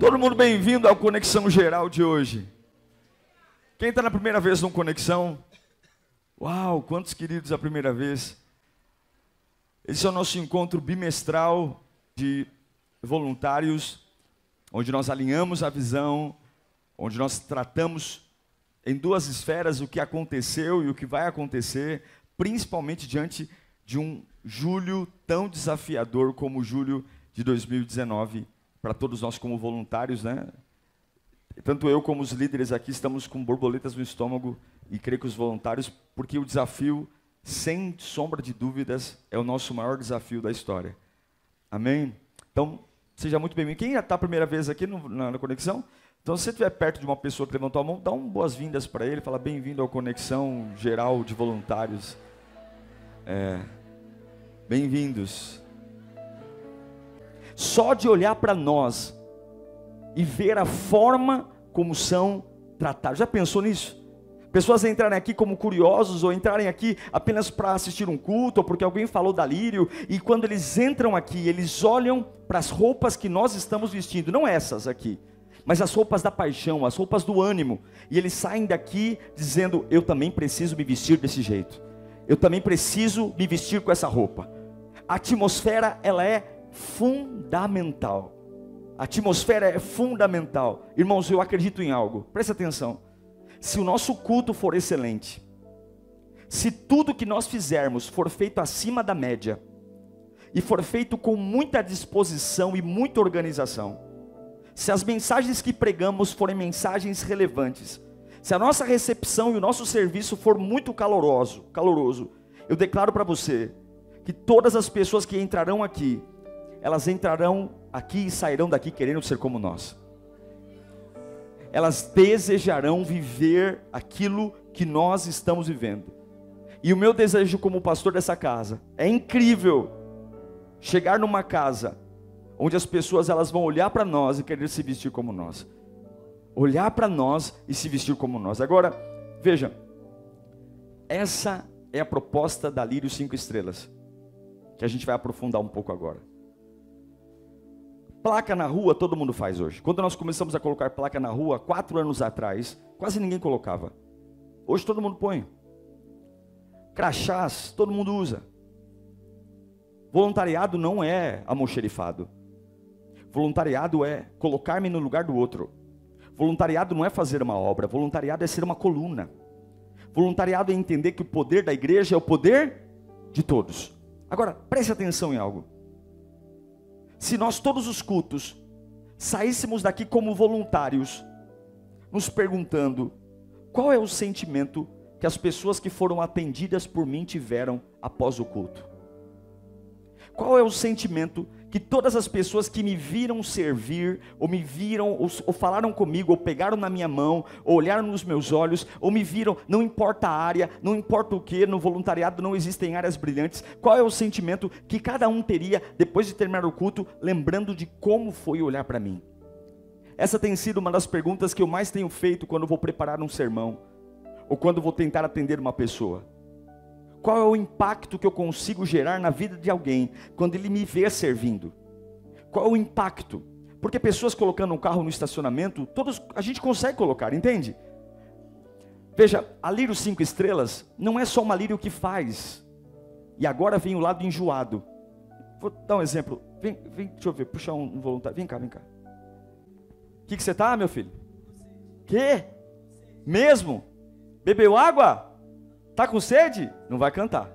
Todo mundo bem-vindo ao Conexão Geral de hoje. Quem está na primeira vez no Conexão? Uau, quantos queridos a primeira vez. Esse é o nosso encontro bimestral de voluntários, onde nós alinhamos a visão, onde nós tratamos em duas esferas o que aconteceu e o que vai acontecer, principalmente diante de um julho tão desafiador como o julho de 2019 para todos nós como voluntários, né? Tanto eu como os líderes aqui estamos com borboletas no estômago e creio que os voluntários, porque o desafio, sem sombra de dúvidas, é o nosso maior desafio da história. Amém? Então, seja muito bem-vindo. Quem está a primeira vez aqui no, na, na, Conexão? Então, se você estiver perto de uma pessoa que levantou a mão, dá um boas-vindas para ele, fala bem-vindo ao Conexão Geral de Voluntários. É, Bem-vindos só de olhar para nós e ver a forma como são tratados. Já pensou nisso? Pessoas entrarem aqui como curiosos ou entrarem aqui apenas para assistir um culto ou porque alguém falou da lírio e quando eles entram aqui, eles olham para as roupas que nós estamos vestindo, não essas aqui, mas as roupas da paixão, as roupas do ânimo, e eles saem daqui dizendo: "Eu também preciso me vestir desse jeito. Eu também preciso me vestir com essa roupa." A atmosfera ela é fundamental. A atmosfera é fundamental. Irmãos, eu acredito em algo. Presta atenção. Se o nosso culto for excelente, se tudo que nós fizermos for feito acima da média e for feito com muita disposição e muita organização, se as mensagens que pregamos forem mensagens relevantes, se a nossa recepção e o nosso serviço for muito caloroso, caloroso, eu declaro para você que todas as pessoas que entrarão aqui elas entrarão aqui e sairão daqui querendo ser como nós. Elas desejarão viver aquilo que nós estamos vivendo. E o meu desejo como pastor dessa casa é incrível chegar numa casa onde as pessoas elas vão olhar para nós e querer se vestir como nós. Olhar para nós e se vestir como nós. Agora, veja, essa é a proposta da Lírio 5 Estrelas, que a gente vai aprofundar um pouco agora. Placa na rua todo mundo faz hoje. Quando nós começamos a colocar placa na rua, quatro anos atrás, quase ninguém colocava. Hoje todo mundo põe. Crachás, todo mundo usa. Voluntariado não é almoxerifado. Voluntariado é colocar-me no lugar do outro. Voluntariado não é fazer uma obra, voluntariado é ser uma coluna. Voluntariado é entender que o poder da igreja é o poder de todos. Agora, preste atenção em algo se nós todos os cultos saíssemos daqui como voluntários, nos perguntando qual é o sentimento que as pessoas que foram atendidas por mim tiveram após o culto? Qual é o sentimento que todas as pessoas que me viram servir, ou me viram, ou, ou, falaram comigo, ou pegaram na minha mão, ou olharam nos meus olhos, ou me viram, não importa a área, não importa o que, no voluntariado não existem áreas brilhantes, qual é o sentimento que cada um teria depois de terminar o culto, lembrando de como foi olhar para mim? Essa tem sido uma das perguntas que eu mais tenho feito quando vou preparar um sermão, ou quando vou tentar atender uma pessoa qual é o impacto que eu consigo gerar na vida de alguém quando ele me vê servindo? Qual é o impacto? Porque pessoas colocando um carro no estacionamento, todos a gente consegue colocar, entende? Veja, a Lírio cinco Estrelas não é só uma Lírio que faz. E agora vem o lado enjoado. Vou dar um exemplo. Vem, vem deixa eu ver, puxar um, voluntário. Vem cá, vem cá. O que, que você tá, meu filho? Quê? Mesmo? Bebeu água? Tá com sede? Não vai cantar.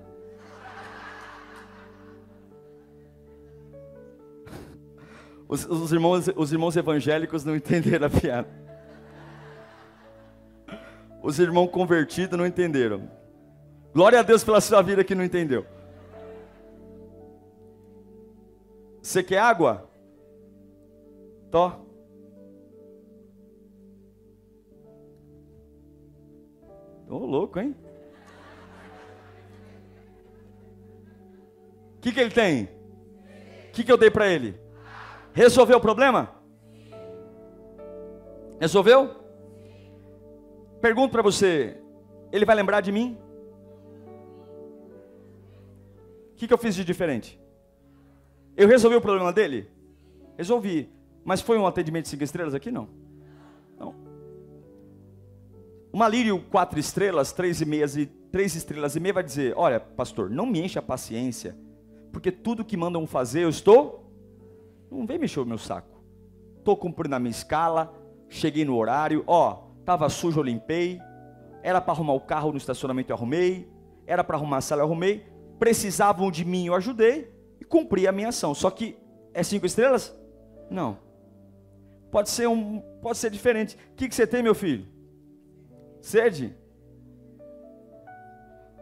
Os, os, irmãos, os irmãos evangélicos não entenderam a piada. Os irmãos convertidos não entenderam. Glória a Deus pela sua vida que não entendeu. Você quer água? Tó. Ô, oh, louco, hein? O que, que ele tem? O que, que eu dei para ele? Resolveu o problema? Resolveu? Pergunto para você: ele vai lembrar de mim? O que, que eu fiz de diferente? Eu resolvi o problema dele? Resolvi. Mas foi um atendimento de cinco estrelas aqui? Não. Não. Uma lírio quatro estrelas, três e meias e três estrelas e meia vai dizer: Olha, pastor, não me enche a paciência porque tudo que mandam fazer eu estou. Não vem mexer o meu saco. Estou cumprindo a minha escala, cheguei no horário, ó, estava sujo, eu limpei. Era para arrumar o carro no estacionamento, eu arrumei. Era para arrumar a sala, eu arrumei. Precisavam de mim, eu ajudei e cumpri a minha ação. Só que é cinco estrelas? Não. Pode ser um, pode ser diferente. O que, que você tem, meu filho? Sede?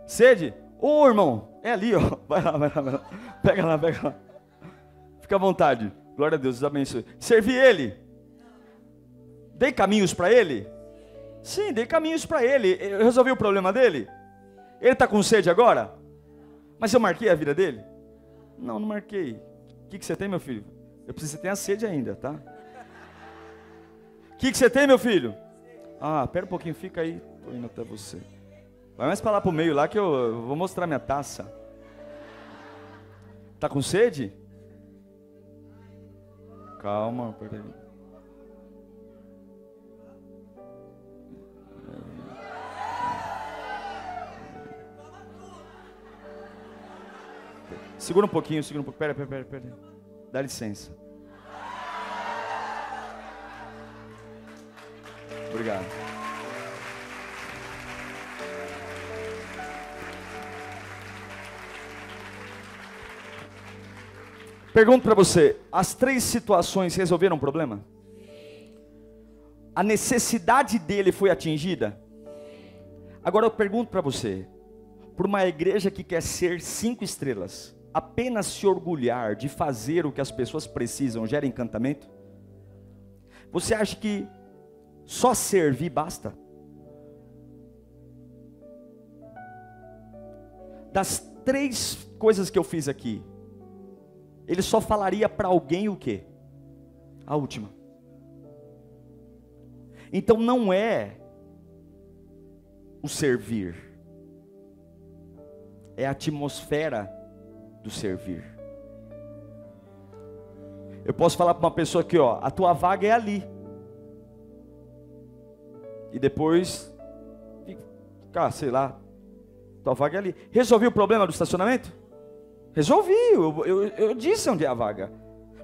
Sede? Ô, oh, irmão, é ali, ó. Vai lá, vai lá, vai lá. Pega lá, pega lá. Fica à vontade. Glória a Deus, Deus abençoe. Servi ele. Dei caminhos para ele? Sim, dei caminhos para ele. Eu resolvi o problema dele? Ele está com sede agora? Mas eu marquei a vida dele? Não, não marquei. O que, que você tem, meu filho? Eu preciso que você tenha sede ainda, tá? O que, que você tem, meu filho? Ah, pera um pouquinho, fica aí. Estou indo até você. Vai mais para lá para o meio lá que eu, vou mostrar minha taça. Tá com sede? Calma, peraí. Segura um pouquinho, segura um pouquinho. Pera, pera, pera, pera. Dá licença. Obrigado. Pergunto para você: as três situações resolveram o problema? A necessidade dele foi atingida? Agora eu pergunto para você: por uma igreja que quer ser cinco estrelas, apenas se orgulhar de fazer o que as pessoas precisam gera encantamento? Você acha que só servir basta? Das três coisas que eu fiz aqui, ele só falaria para alguém o quê? A última. Então não é o servir, é a atmosfera do servir. Eu posso falar para uma pessoa aqui, ó, a tua vaga é ali. E depois, fica, sei lá, tua vaga é ali. Resolvi o problema do estacionamento? Resolvi, eu, eu, eu disse onde é a vaga.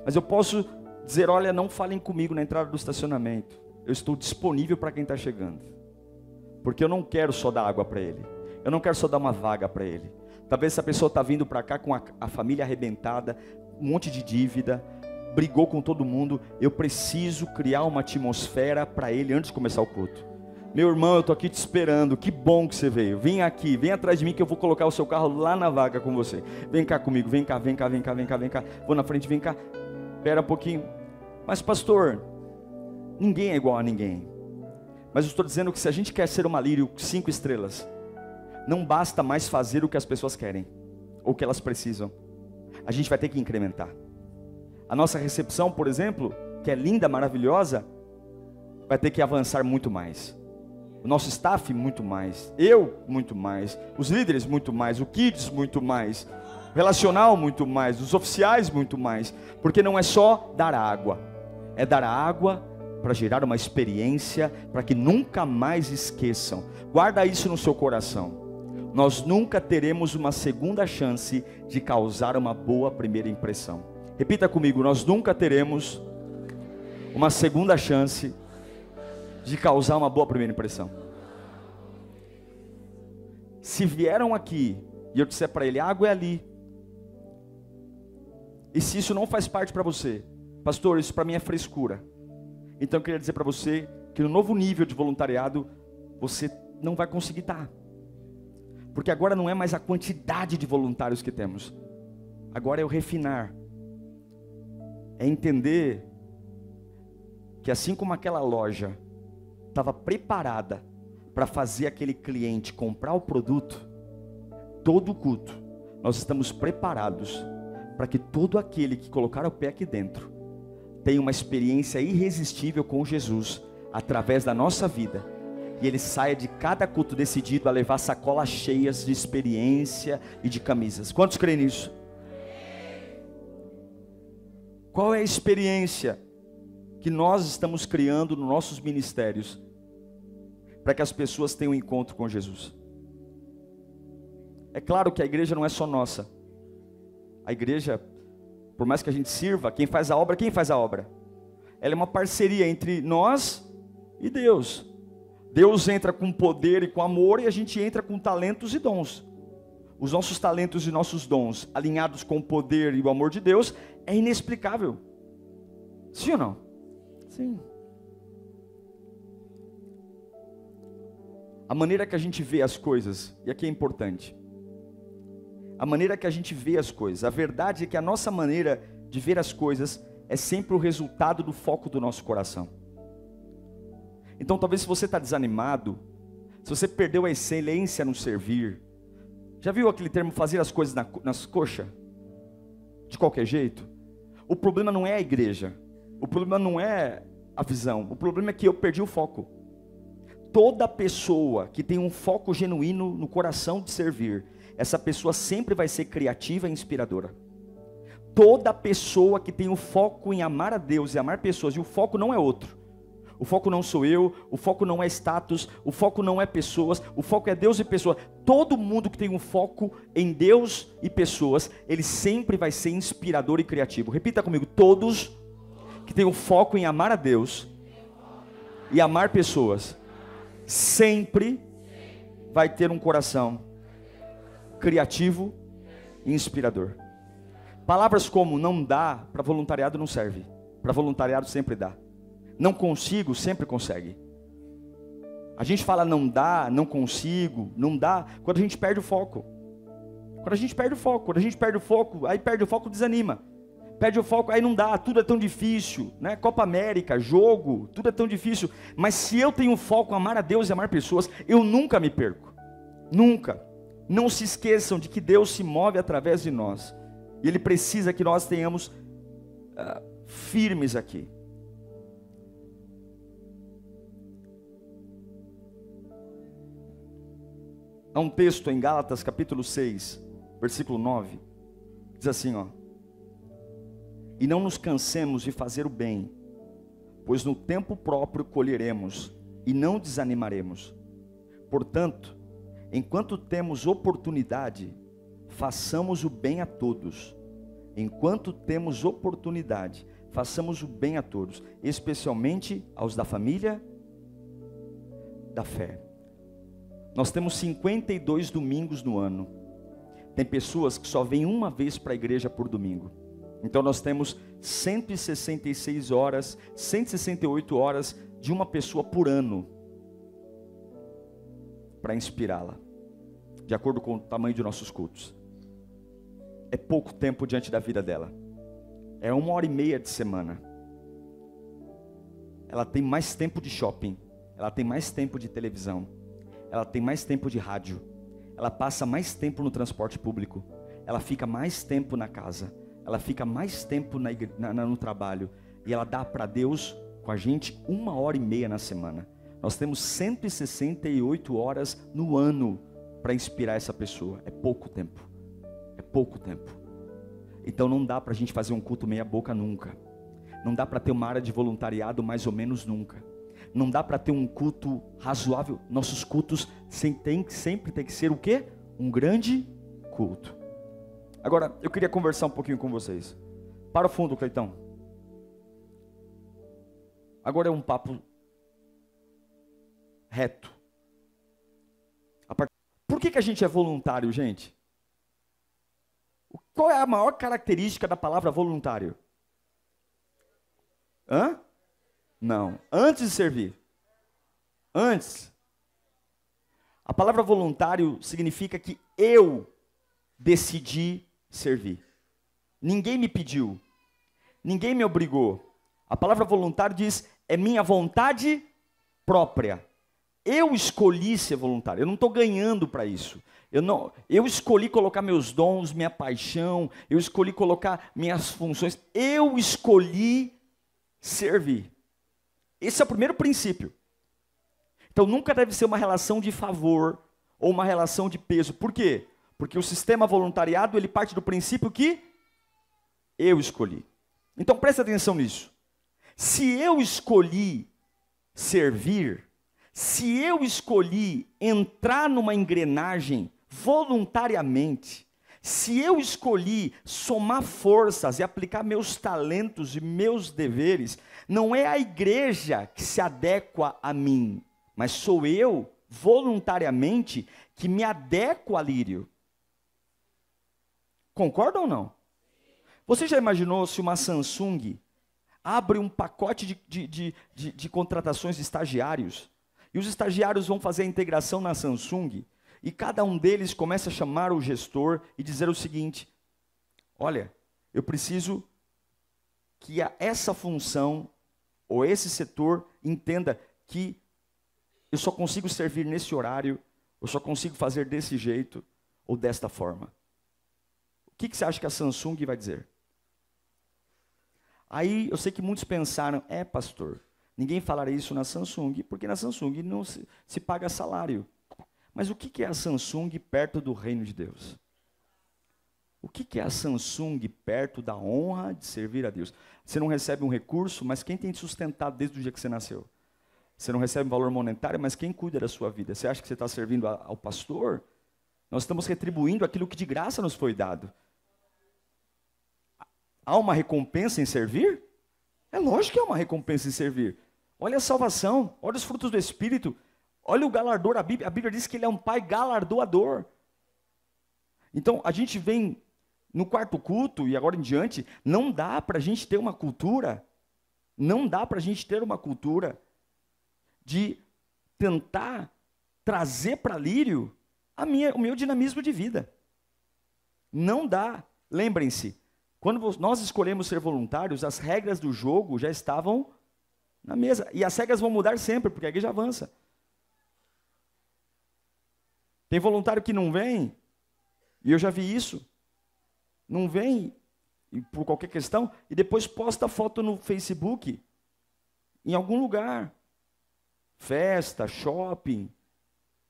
Mas eu posso dizer: olha, não falem comigo na entrada do estacionamento. Eu estou disponível para quem está chegando. Porque eu não quero só dar água para ele. Eu não quero só dar uma vaga para ele. Talvez essa pessoa está vindo para cá com a, a, família arrebentada, um monte de dívida, brigou com todo mundo. Eu preciso criar uma atmosfera para ele antes de começar o culto. Meu irmão, eu estou aqui te esperando. Que bom que você veio. Vem aqui, vem atrás de mim que eu vou colocar o seu carro lá na vaga com você. Vem cá comigo, vem cá, vem cá, vem cá, vem cá, vem cá. Vou na frente, vem cá. Espera um pouquinho. Mas, pastor, ninguém é igual a ninguém. Mas eu estou dizendo que se a gente quer ser uma lírio cinco estrelas, não basta mais fazer o que as pessoas querem ou o que elas precisam. A gente vai ter que incrementar. A nossa recepção, por exemplo, que é linda, maravilhosa, vai ter que avançar muito mais o nosso staff muito mais, eu muito mais, os líderes muito mais, o kids muito mais, relacional muito mais, os oficiais muito mais, porque não é só dar água, é dar água para gerar uma experiência para que nunca mais esqueçam. Guarda isso no seu coração. Nós nunca teremos uma segunda chance de causar uma boa primeira impressão. Repita comigo: nós nunca teremos uma segunda chance de causar uma boa primeira impressão. Se vieram aqui e eu disser para ele, a água é ali. E se isso não faz parte para você, pastor, isso para mim é frescura. Então eu queria dizer para você que no novo nível de voluntariado você não vai conseguir estar. Tá. Porque agora não é mais a quantidade de voluntários que temos. Agora é o refinar. É entender que assim como aquela loja estava preparada para fazer aquele cliente comprar o produto, todo o culto, nós estamos preparados para que todo aquele que colocar o pé aqui dentro tenha uma experiência irresistível com Jesus através da nossa vida e ele saia de cada culto decidido a levar sacolas cheias de experiência e de camisas. Quantos creem nisso? Qual é a experiência que nós estamos criando nos nossos ministérios para que as pessoas tenham um encontro com Jesus. É claro que a igreja não é só nossa. A igreja, por mais que a gente sirva, quem faz a obra, quem faz a obra? Ela é uma parceria entre nós e Deus. Deus entra com poder e com amor e a gente entra com talentos e dons. Os nossos talentos e nossos dons, alinhados com o poder e o amor de Deus, é inexplicável. Sim ou não? Sim. A maneira que a gente vê as coisas, e aqui é importante, a maneira que a gente vê as coisas, a verdade é que a nossa maneira de ver as coisas é sempre o resultado do foco do nosso coração. Então, talvez se você está desanimado, se você perdeu a excelência no servir, já viu aquele termo fazer as coisas na, nas coxas? De qualquer jeito? O problema não é a igreja, o problema não é a visão, o problema é que eu perdi o foco. Toda pessoa que tem um foco genuíno no coração de servir, essa pessoa sempre vai ser criativa e inspiradora. Toda pessoa que tem o um foco em amar a Deus e amar pessoas, e o foco não é outro. O foco não sou eu, o foco não é status, o foco não é pessoas, o foco é Deus e pessoas. Todo mundo que tem um foco em Deus e pessoas, ele sempre vai ser inspirador e criativo. Repita comigo: todos que tem o um foco em amar a Deus e amar pessoas, sempre vai ter um coração criativo e inspirador. Palavras como não dá para voluntariado não serve. Para voluntariado sempre dá. Não consigo sempre consegue. A gente fala não dá, não consigo, não dá, quando a gente perde o foco. Quando a gente perde o foco, quando a gente perde o foco, aí perde o foco, desanima perde o foco, aí não dá, tudo é tão difícil, né? Copa América, jogo, tudo é tão difícil. Mas se eu tenho foco amar a Deus e amar pessoas, eu nunca me perco. Nunca. Não se esqueçam de que Deus se move através de nós. E Ele precisa que nós tenhamos uh, firmes aqui. Há um texto em Gálatas, capítulo 6, versículo 9. Diz assim, ó. E não nos cansemos de fazer o bem, pois no tempo próprio colheremos e não desanimaremos. Portanto, enquanto temos oportunidade, façamos o bem a todos. Enquanto temos oportunidade, façamos o bem a todos, especialmente aos da família da fé. Nós temos 52 domingos no ano. Tem pessoas que só vêm uma vez para a igreja por domingo. Então nós temos 166 horas, 168 horas de uma pessoa por ano para inspirá-la, de acordo com o tamanho de nossos cultos. É pouco tempo diante da vida dela. É uma hora e meia de semana. Ela tem mais tempo de shopping, ela tem mais tempo de televisão, ela tem mais tempo de rádio, ela passa mais tempo no transporte público, ela fica mais tempo na casa ela fica mais tempo na, na, no trabalho e ela dá para Deus com a gente uma hora e meia na semana. Nós temos 168 horas no ano para inspirar essa pessoa. É pouco tempo. É pouco tempo. Então não dá para a gente fazer um culto meia boca nunca. Não dá para ter uma área de voluntariado mais ou menos nunca. Não dá para ter um culto razoável. Nossos cultos sempre tem que ser o quê? Um grande culto. Agora, eu queria conversar um pouquinho com vocês. Para o fundo, Cleitão. Agora é um papo reto. Por que, que a gente é voluntário, gente? Qual é a maior característica da palavra voluntário? Hã? Não. Antes de servir. Antes. A palavra voluntário significa que eu decidi servir. Ninguém me pediu, ninguém me obrigou. A palavra voluntário diz: é minha vontade própria. Eu escolhi ser voluntário, eu não estou ganhando para isso. Eu, não, eu escolhi colocar meus dons, minha paixão, eu escolhi colocar minhas funções, eu escolhi servir. Esse é o primeiro princípio. Então nunca deve ser uma relação de favor ou uma relação de peso. Por quê? Porque o sistema voluntariado, ele parte do princípio que eu escolhi. Então preste atenção nisso. Se eu escolhi servir, se eu escolhi entrar numa engrenagem voluntariamente, se eu escolhi somar forças e aplicar meus talentos e meus deveres, não é a igreja que se adequa a mim, mas sou eu, voluntariamente, que me adequo a Lírio. Concorda ou não? Você já imaginou se uma Samsung abre um pacote de, de, de, de, de contratações de estagiários e os estagiários vão fazer a integração na Samsung e cada um deles começa a chamar o gestor e dizer o seguinte: olha, eu preciso que essa função ou esse setor entenda que eu só consigo servir nesse horário, eu só consigo fazer desse jeito ou desta forma que, que você acha que a Samsung vai dizer? Aí eu sei que muitos pensaram, é pastor, ninguém falará isso na Samsung, porque na Samsung não se, se paga salário. Mas o que, que é a Samsung perto do reino de Deus? O que, que é a Samsung perto da honra de servir a Deus? Você não recebe um recurso, mas quem tem te sustentado desde o dia que você nasceu? Você não recebe um valor monetário, mas quem cuida da sua vida? Você acha que você está servindo a, ao pastor? Nós estamos retribuindo aquilo que de graça nos foi dado. Há uma recompensa em servir? É lógico que há uma recompensa em servir. Olha a salvação, olha os frutos do Espírito, olha o galardor. A Bíblia, a Bíblia diz que ele é um pai galardoador. Então, a gente vem no quarto culto e agora em diante, não dá para a gente ter uma cultura, não dá para a gente ter uma cultura de tentar trazer para Lírio a minha, o meu dinamismo de vida. Não dá. Lembrem-se, quando nós escolhemos ser voluntários, as regras do jogo já estavam na mesa. E as regras vão mudar sempre, porque a igreja avança. Tem voluntário que não vem, e eu já vi isso. Não vem por qualquer questão, e depois posta foto no Facebook, em algum lugar. Festa, shopping.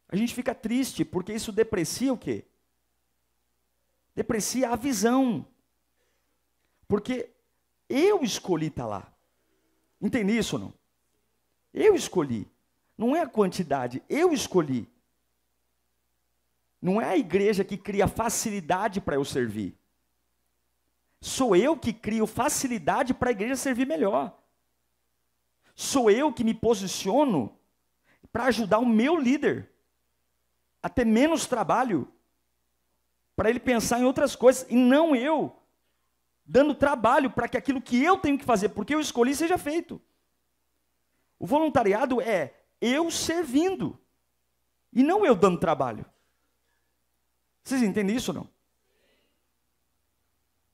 A gente fica triste, porque isso deprecia o quê? Deprecia a visão. Porque eu escolhi estar tá lá. Entende isso ou não? Eu escolhi. Não é a quantidade, eu escolhi. Não é a igreja que cria facilidade para eu servir. Sou eu que crio facilidade para a igreja servir melhor. Sou eu que me posiciono para ajudar o meu líder a ter menos trabalho, para ele pensar em outras coisas, e não eu dando trabalho para que aquilo que eu tenho que fazer, porque eu escolhi, seja feito. O voluntariado é eu servindo e não eu dando trabalho. Vocês entendem isso ou não?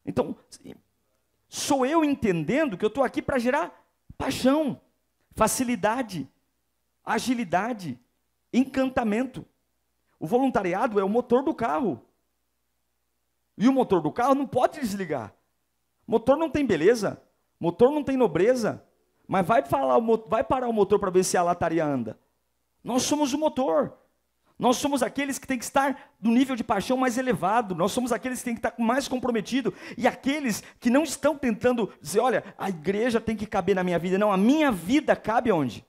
Então, sou eu entendendo que eu estou aqui para gerar paixão, facilidade, agilidade, encantamento. O voluntariado é o motor do carro. E o motor do carro não pode desligar. Motor não tem beleza, motor não tem nobreza, mas vai, falar, vai parar o motor para ver se a lataria anda. Nós somos o motor. Nós somos aqueles que têm que estar no nível de paixão mais elevado, nós somos aqueles que têm que estar mais comprometido e aqueles que não estão tentando dizer, olha, a igreja tem que caber na minha vida. Não, a minha vida cabe onde?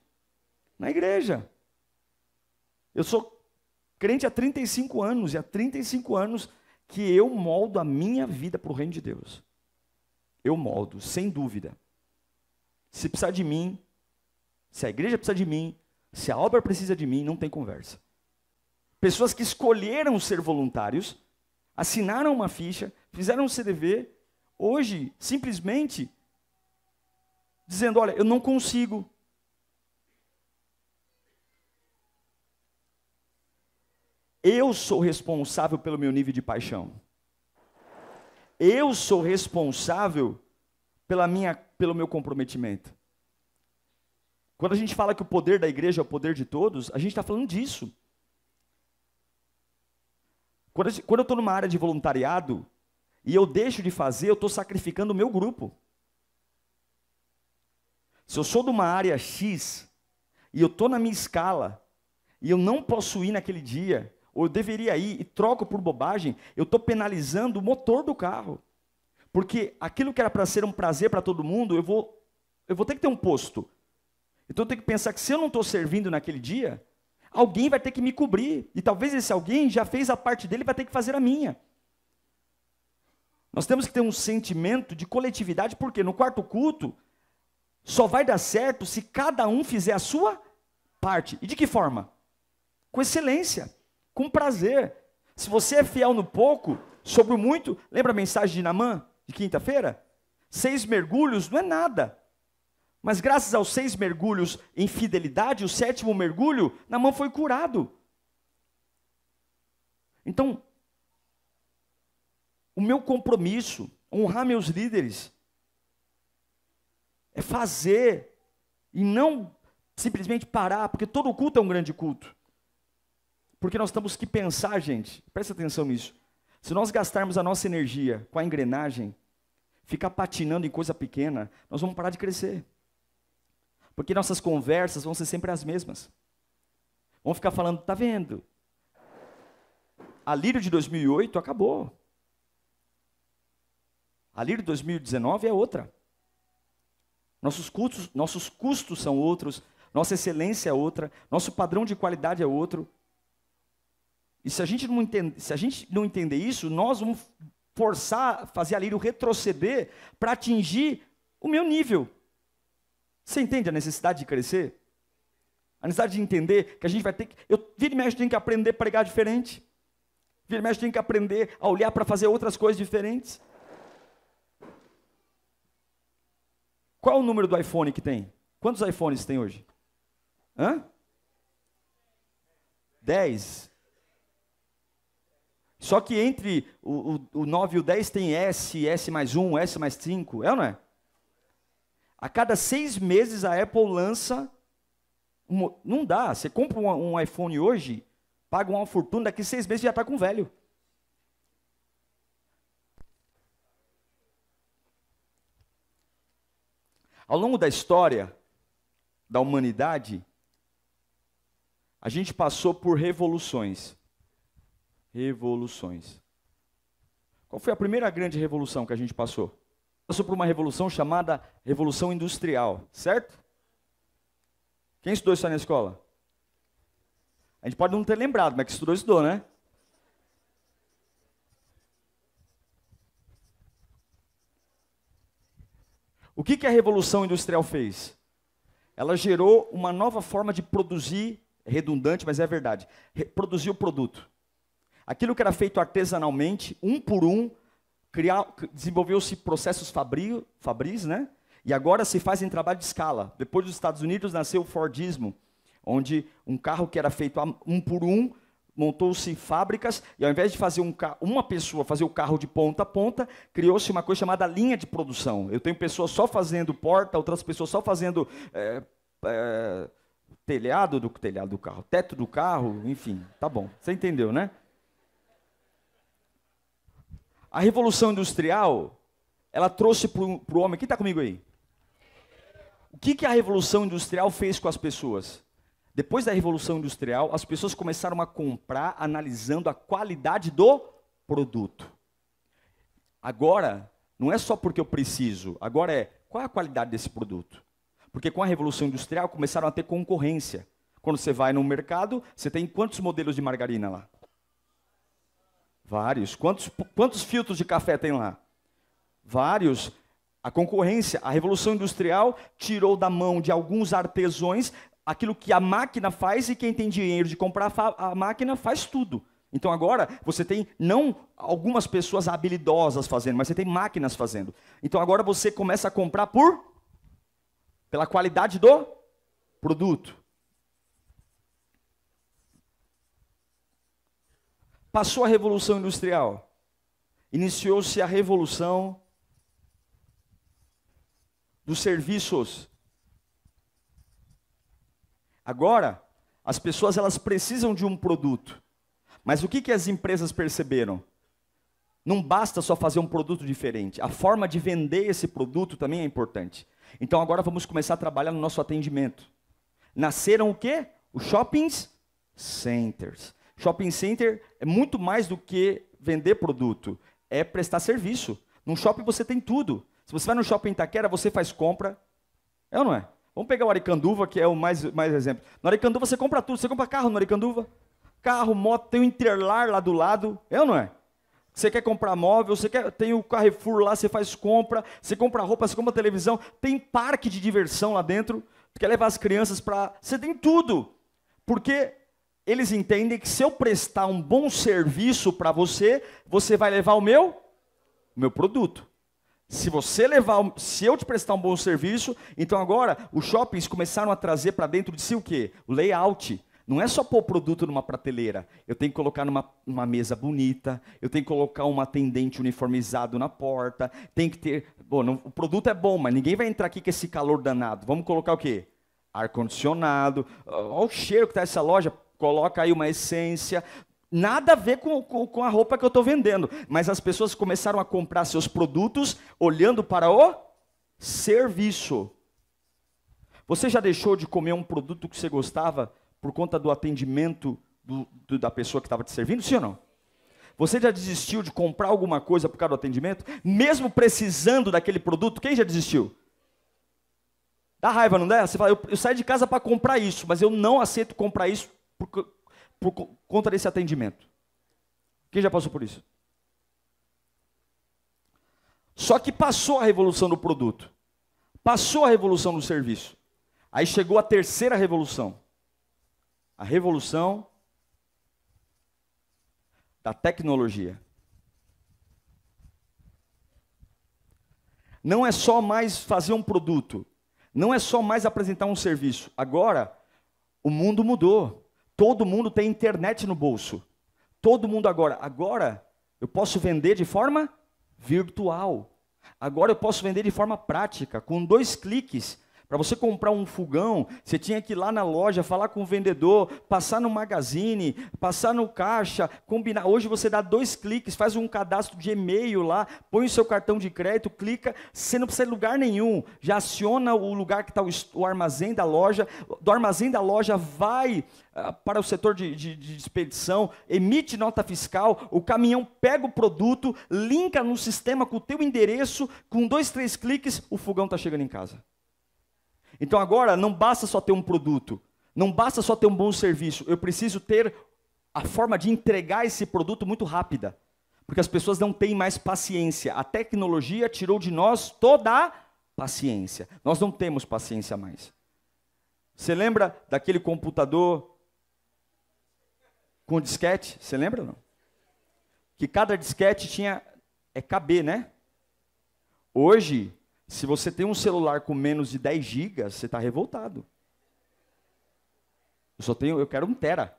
Na igreja. Eu sou crente há 35 anos e há 35 anos que eu moldo a minha vida para o reino de Deus eu moldo, sem dúvida. Se precisar de mim, se a igreja precisa de mim, se a obra precisa de mim, não tem conversa. Pessoas que escolheram ser voluntários, assinaram uma ficha, fizeram um CDV, hoje, simplesmente, dizendo: Olha, eu não consigo. Eu sou responsável pelo meu nível de paixão eu sou responsável pela minha, pelo meu comprometimento. Quando a gente fala que o poder da igreja é o poder de todos, a gente está falando disso. Quando, eu estou numa área de voluntariado e eu deixo de fazer, eu estou sacrificando o meu grupo. Se eu sou de uma área X e eu estou na minha escala e eu não posso ir naquele dia, ou eu deveria ir e troco por bobagem, eu estou penalizando o motor do carro. Porque aquilo que era para ser um prazer para todo mundo, eu vou, eu vou ter que ter um posto. Então eu tenho que pensar que se eu não estou servindo naquele dia, alguém vai ter que me cobrir. E talvez esse alguém já fez a parte dele e vai ter que fazer a minha. Nós temos que ter um sentimento de coletividade, porque no quarto culto só vai dar certo se cada um fizer a sua parte. E de que forma? Com excelência com prazer. Se você é fiel no pouco, sobre o muito, lembra a mensagem de Namã de quinta-feira? Seis mergulhos não é nada. Mas graças aos seis mergulhos em fidelidade, o sétimo mergulho, Namã foi curado. Então, o meu compromisso, honrar meus líderes, é fazer e não simplesmente parar, porque todo culto é um grande culto. Porque nós temos que pensar, gente, presta atenção nisso. Se nós gastarmos a nossa energia com a engrenagem, ficar patinando em coisa pequena, nós vamos parar de crescer. Porque nossas conversas vão ser sempre as mesmas. Vão ficar falando, tá vendo? A Lírio de 2008 acabou. A Lírio de 2019 é outra. Nossos, custos, nossos custos são outros, nossa excelência é outra, nosso padrão de qualidade é outro. E se a gente não, entende, se a gente não entender isso, nós vamos forçar, fazer a Lírio retroceder para atingir o meu nível. Você entende a necessidade de crescer? A necessidade de entender que a gente vai ter que. Eu, vira e mexe, tem que aprender a pregar diferente. Vira e mexe, tem que aprender a olhar para fazer outras coisas diferentes. Qual é o número do iPhone que tem? Quantos iPhones tem hoje? Hã? Dez. Só que entre o, o, o 9 e o 10 tem S, S mais 1, S mais 5, é ou não é? A cada seis meses a Apple lança. não dá. Você compra um, um, iPhone hoje, paga uma fortuna, daqui seis meses já está com velho. Ao longo da história da humanidade, a gente passou por revoluções revoluções. Qual foi a primeira grande revolução que a gente passou? Passou por uma revolução chamada Revolução Industrial, certo? Quem estudou isso aí na escola? A gente pode não ter lembrado, mas que estudou, estudou, né? O que, que a Revolução Industrial fez? Ela gerou uma nova forma de produzir, é redundante, mas é verdade, produzir o produto. Aquilo que era feito artesanalmente, um por um, desenvolveu-se processos fabril, fabris, né? E agora se faz em trabalho de escala. Depois dos Estados Unidos nasceu o Fordismo, onde um carro que era feito um por um, montou-se fábricas, e ao invés de fazer um uma pessoa fazer o carro de ponta a ponta, criou-se uma coisa chamada linha de produção. Eu tenho pessoas só fazendo porta, outras pessoas só fazendo é, é, telhado do telhado do carro, teto do carro, enfim, tá bom. Você entendeu, né? A Revolução Industrial, ela trouxe para o homem. Quem está comigo aí? O que, que a Revolução Industrial fez com as pessoas? Depois da Revolução Industrial, as pessoas começaram a comprar analisando a qualidade do produto. Agora, não é só porque eu preciso, agora é qual é a qualidade desse produto. Porque com a Revolução Industrial começaram a ter concorrência. Quando você vai no mercado, você tem quantos modelos de margarina lá? Vários. Quantos, quantos filtros de café tem lá? Vários. A concorrência, a revolução industrial tirou da mão de alguns artesões aquilo que a máquina faz e quem tem dinheiro de comprar a máquina faz tudo. Então agora você tem não algumas pessoas habilidosas fazendo, mas você tem máquinas fazendo. Então agora você começa a comprar por pela qualidade do produto. Passou a Revolução Industrial. Iniciou-se a Revolução dos Serviços. Agora, as pessoas elas precisam de um produto. Mas o que, que as empresas perceberam? Não basta só fazer um produto diferente. A forma de vender esse produto também é importante. Então agora vamos começar a trabalhar no nosso atendimento. Nasceram o quê? Os shoppings centers. Shopping center é muito mais do que vender produto, é prestar serviço. Num shopping você tem tudo. Se você vai no shopping Itaquera, você faz compra. É ou não é? Vamos pegar o Aricanduva, que é o mais, mais exemplo. No Aricanduva você compra tudo. Você compra carro no Aricanduva. Carro, moto, tem o Interlar lá do lado. É ou não é? Você quer comprar móvel, você quer, tem o Carrefour lá, você faz compra, você compra roupa, você compra televisão, tem parque de diversão lá dentro, quer levar as crianças para. Você tem tudo. Porque eles entendem que se eu prestar um bom serviço para você, você vai levar o meu, o meu produto. Se você levar, se eu te prestar um bom serviço, então agora os shoppings começaram a trazer para dentro de si o quê? O layout. Não é só pôr o produto numa prateleira. Eu tenho que colocar numa, mesa bonita, eu tenho que colocar um atendente uniformizado na porta, tem que ter. Bom, não, o produto é bom, mas ninguém vai entrar aqui com esse calor danado. Vamos colocar o quê? Ar-condicionado. Olha o cheiro que está essa loja coloca aí uma essência, nada a ver com, com, com a roupa que eu estou vendendo. Mas as pessoas começaram a comprar seus produtos olhando para o serviço. Você já deixou de comer um produto que você gostava por conta do atendimento do, do, da pessoa que estava te servindo? Sim ou não? Você já desistiu de comprar alguma coisa por causa do atendimento? Mesmo precisando daquele produto, quem já desistiu? Dá raiva, não dá? Você fala, eu, eu saio de casa para comprar isso, mas eu não aceito comprar isso por, por conta desse atendimento. Quem já passou por isso? Só que passou a revolução do produto, passou a revolução do serviço. Aí chegou a terceira revolução. A revolução da tecnologia. Não é só mais fazer um produto, não é só mais apresentar um serviço. Agora, o mundo mudou. Todo mundo tem internet no bolso. Todo mundo agora. Agora eu posso vender de forma virtual. Agora eu posso vender de forma prática. Com dois cliques, para você comprar um fogão, você tinha que ir lá na loja, falar com o vendedor, passar no magazine, passar no caixa, combinar. Hoje você dá dois cliques, faz um cadastro de e-mail lá, põe o seu cartão de crédito, clica, você não precisa de lugar nenhum. Já aciona o lugar que está o armazém da loja. Do armazém da loja vai ah, para o setor de, de, de, expedição, emite nota fiscal, o caminhão pega o produto, linka no sistema com o teu endereço, com dois, três cliques, o fogão está chegando em casa. Então agora não basta só ter um produto, não basta só ter um bom serviço, eu preciso ter a forma de entregar esse produto muito rápida, porque as pessoas não têm mais paciência. A tecnologia tirou de nós toda a paciência. Nós não temos paciência mais. Você lembra daquele computador com disquete? Você lembra não? Que cada disquete tinha é KB, né? Hoje se você tem um celular com menos de 10 gigas, você está revoltado. Eu só tenho, eu quero um tera.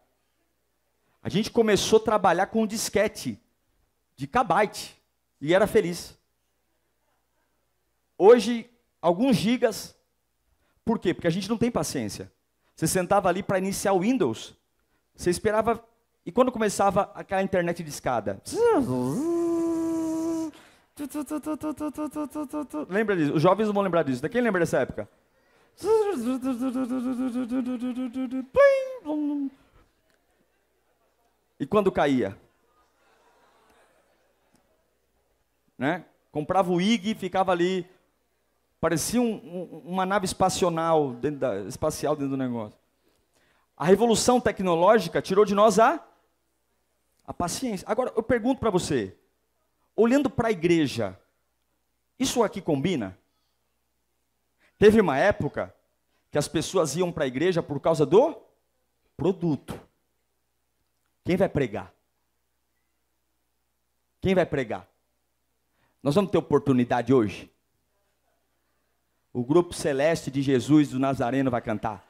A gente começou a trabalhar com um disquete de kbyte e era feliz. Hoje, alguns gigas. Por quê? Porque a gente não tem paciência. Você sentava ali para iniciar o Windows, você esperava e quando começava aquela internet de escada, Lembra disso? Os jovens vão lembrar disso. Quem lembra dessa época? E quando caía? Né? Comprava o IG e ficava ali. Parecia um, um, uma nave espacial dentro, da, espacial dentro do negócio. A revolução tecnológica tirou de nós a, a paciência. Agora, eu pergunto para você: olhando para a igreja, isso aqui combina? Teve uma época que as pessoas iam para a igreja por causa do produto. Quem vai pregar? Quem vai pregar? Nós vamos ter oportunidade hoje. O grupo celeste de Jesus do Nazareno vai cantar.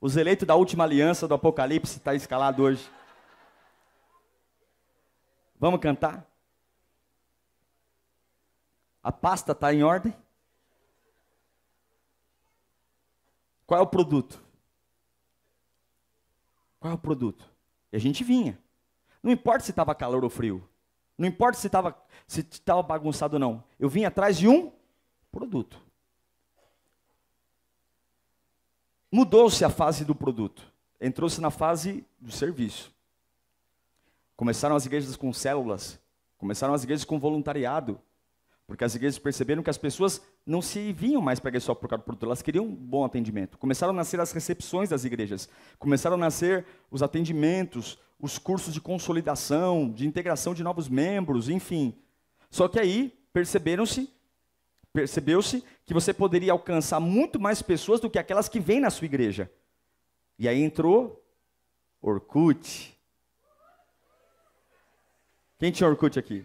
Os eleitos da última aliança do Apocalipse está escalado hoje. Vamos cantar? A pasta está em ordem? Qual é o produto? Qual é o produto? E a gente vinha. Não importa se estava calor ou frio. Não importa se estava se bagunçado ou não. Eu vim atrás de um produto. Mudou-se a fase do produto. Entrou-se na fase do serviço. Começaram as igrejas com células, começaram as igrejas com voluntariado, porque as igrejas perceberam que as pessoas não se vinham mais para a igreja só por causa do produto, elas queriam um bom atendimento. Começaram a nascer as recepções das igrejas, começaram a nascer os atendimentos, os cursos de consolidação, de integração de novos membros, enfim. Só que aí perceberam-se, percebeu-se que você poderia alcançar muito mais pessoas do que aquelas que vêm na sua igreja. E aí entrou Orkut, quem tinha Orkut aqui?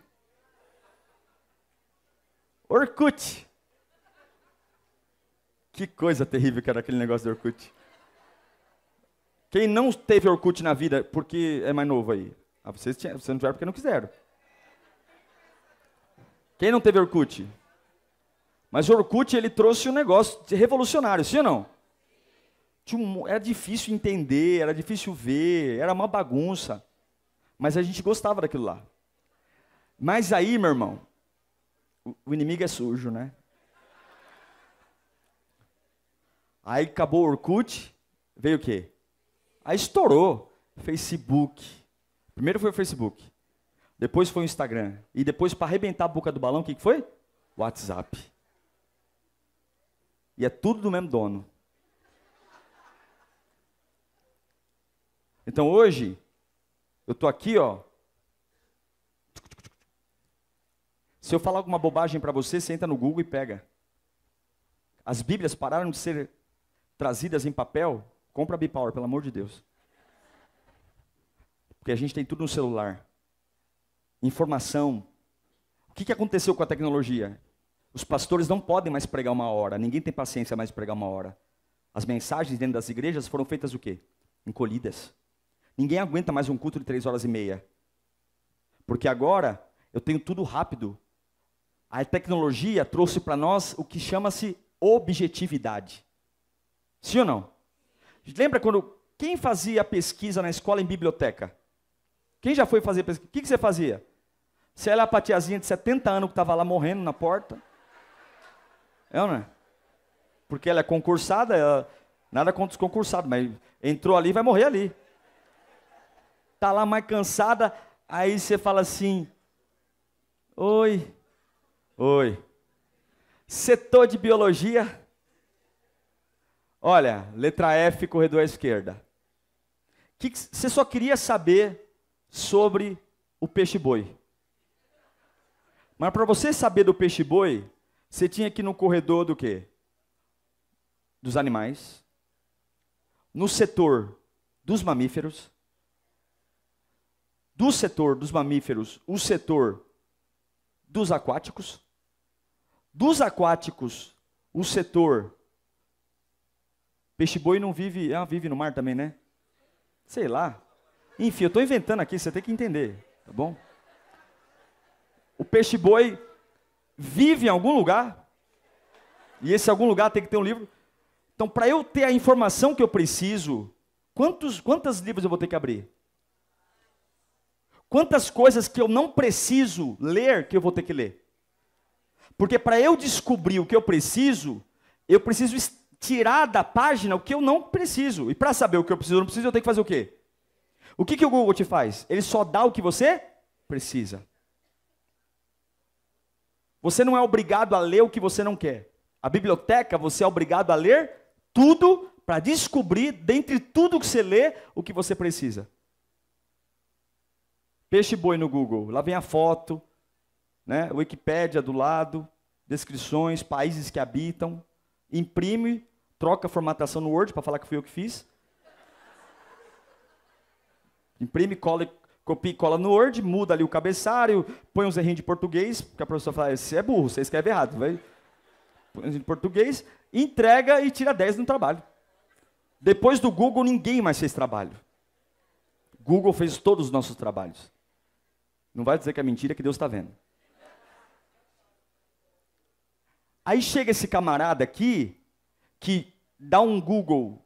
Orkut! Que coisa terrível que era aquele negócio do Orkut. Quem não teve Orkut na vida, porque é mais novo aí? Ah, vocês, tinham, vocês não tiveram porque não quiseram. Quem não teve Orkut? Mas o Orkut ele trouxe um negócio revolucionário, sim ou não? Era difícil entender, era difícil ver, era uma bagunça. Mas a gente gostava daquilo lá. Mas aí, meu irmão, o inimigo é sujo, né? Aí acabou o Orkut, veio o quê? Aí estourou Facebook. Primeiro foi o Facebook, depois foi o Instagram e depois para arrebentar a boca do balão, o que, foi? WhatsApp. E é tudo do mesmo dono. Então hoje eu estou aqui, ó, Se eu falar alguma bobagem para você, você entra no Google e pega. As Bíblias pararam de ser trazidas em papel. Compra a Bipower, pelo amor de Deus. Porque a gente tem tudo no celular. Informação. O que, que aconteceu com a tecnologia? Os pastores não podem mais pregar uma hora. Ninguém tem paciência mais de pregar uma hora. As mensagens dentro das igrejas foram feitas o quê? Encolhidas. Ninguém aguenta mais um culto de três horas e meia. Porque agora eu tenho tudo rápido. A tecnologia trouxe para nós o que chama-se objetividade. Sim ou não? Lembra quando quem fazia pesquisa na escola em biblioteca? Quem já foi fazer pesquisa? O que, que você fazia? Você era a patiazinha de 70 anos que estava lá morrendo na porta? É ou não é? Porque ela é concursada, ela... nada contra os concursados, mas entrou ali e vai morrer ali. Tá lá mais cansada, aí você fala assim: Oi, Oi. Setor de biologia. Olha, letra F, corredor à esquerda. Que que você só queria saber sobre o peixe-boi. Mas para você saber do peixe-boi, você tinha que ir no corredor do quê? Dos animais. No setor dos mamíferos. Do setor dos mamíferos, o setor dos aquáticos. Dos aquáticos, o setor. Peixe-boi não vive. Ah, vive no mar também, né? Sei lá. Enfim, eu estou inventando aqui, você tem que entender, tá bom? O peixe-boi vive em algum lugar. E esse algum lugar tem que ter um livro. Então, para eu ter a informação que eu preciso, quantos, quantas livros eu vou ter que abrir? Quantas coisas que eu não preciso ler que eu vou ter que ler? Porque para eu descobrir o que eu preciso, eu preciso tirar da página o que eu não preciso. E para saber o que eu preciso ou não preciso, eu tenho que fazer o quê? O que, que o Google te faz? Ele só dá o que você precisa. Você não é obrigado a ler o que você não quer. A biblioteca, você é obrigado a ler tudo para descobrir, dentre tudo que você lê, o que você precisa. Peixe boi no Google. Lá vem a foto, né? Wikipédia do lado, descrições, países que habitam, imprime, troca a formatação no Word para falar que fui eu que fiz. Imprime, cola, copia e cola no Word, muda ali o cabeçário, põe uns errinhos de português, porque a professora fala, você é burro, você escreve errado, vai. Põe uns de português, entrega e tira 10 no trabalho. Depois do Google, ninguém mais fez trabalho. Google fez todos os nossos trabalhos. Não vai dizer que é mentira que Deus está vendo. Aí chega esse camarada aqui, que dá um Google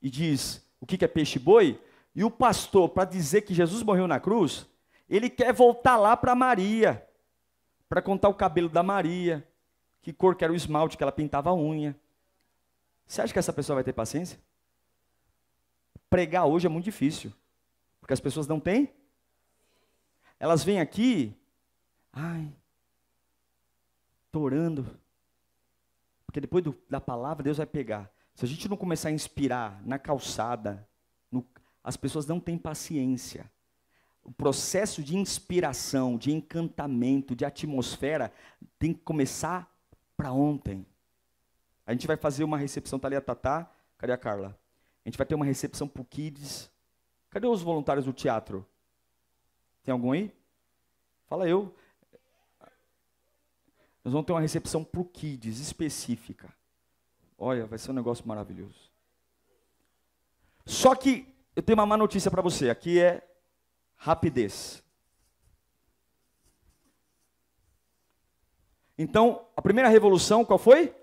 e diz o que é peixe-boi, e o pastor, para dizer que Jesus morreu na cruz, ele quer voltar lá para Maria, para contar o cabelo da Maria, que cor que era o esmalte que ela pintava a unha. Você acha que essa pessoa vai ter paciência? Pregar hoje é muito difícil, porque as pessoas não têm. Elas vêm aqui, ai, torando. Porque depois do, da palavra, Deus vai pegar. Se a gente não começar a inspirar na calçada, no, as pessoas não têm paciência. O processo de inspiração, de encantamento, de atmosfera, tem que começar para ontem. A gente vai fazer uma recepção, tá ali a Tatá, cadê a Carla? A gente vai ter uma recepção pro Kids. Cadê os voluntários do teatro? Tem algum aí? Fala eu. Nós vamos ter uma recepção para o Kids específica. Olha, vai ser um negócio maravilhoso. Só que eu tenho uma má notícia para você. Aqui é rapidez. Então, a primeira revolução qual foi?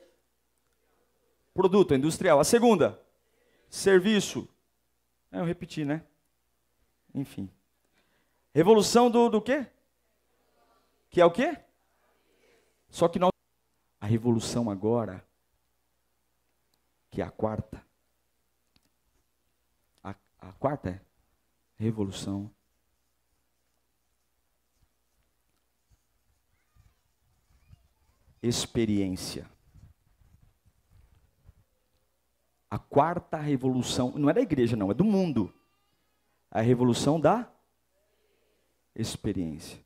Produto industrial. A segunda, serviço. É, eu repeti, né? Enfim. Revolução do, do quê? Que é o quê? Só que nós. A revolução agora, que é a quarta. A, a quarta é? Revolução. Experiência. A quarta revolução, não é da igreja, não, é do mundo. A revolução da experiência.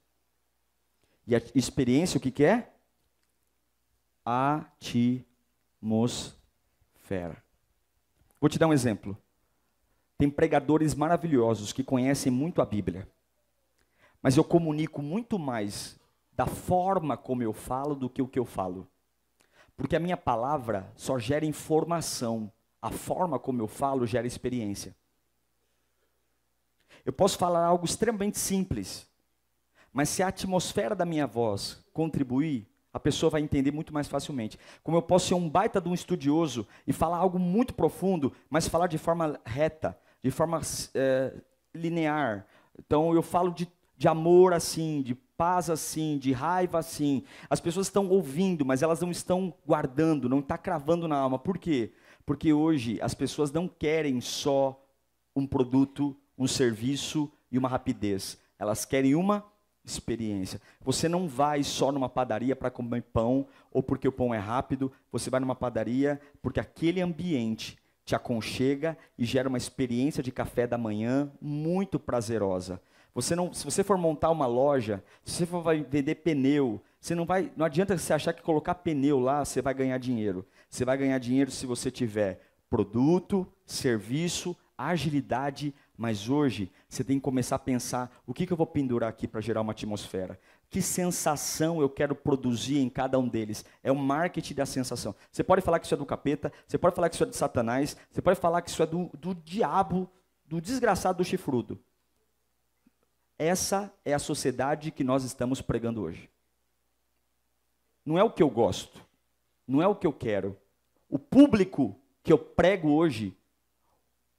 E a experiência o que, que é? atmosfera. Vou te dar um exemplo. Tem pregadores maravilhosos que conhecem muito a Bíblia, mas eu comunico muito mais da forma como eu falo do que o que eu falo. Porque a minha palavra só gera informação, a forma como eu falo gera experiência. Eu posso falar algo extremamente simples, mas se a atmosfera da minha voz contribuir, a pessoa vai entender muito mais facilmente. Como eu posso ser um baita de um estudioso e falar algo muito profundo, mas falar de forma reta, de forma é, linear. Então eu falo de, de amor assim, de paz assim, de raiva assim. As pessoas estão ouvindo, mas elas não estão guardando, não está cravando na alma. Por quê? Porque hoje as pessoas não querem só um produto, um serviço e uma rapidez. Elas querem uma experiência. Você não vai só numa padaria para comer pão ou porque o pão é rápido, você vai numa padaria porque aquele ambiente te aconchega e gera uma experiência de café da manhã muito prazerosa. Você não, se você for montar uma loja, se você for vender pneu, você não vai, não adianta você achar que colocar pneu lá você vai ganhar dinheiro. Você vai ganhar dinheiro se você tiver produto, serviço, agilidade, mas hoje você tem que começar a pensar o que, que eu vou pendurar aqui para gerar uma atmosfera. Que sensação eu quero produzir em cada um deles? É o marketing da sensação. Você pode falar que isso é do capeta, você pode falar que isso é de Satanás, você pode falar que isso é do, do diabo, do desgraçado do chifrudo. Essa é a sociedade que nós estamos pregando hoje. Não é o que eu gosto, não é o que eu quero. O público que eu prego hoje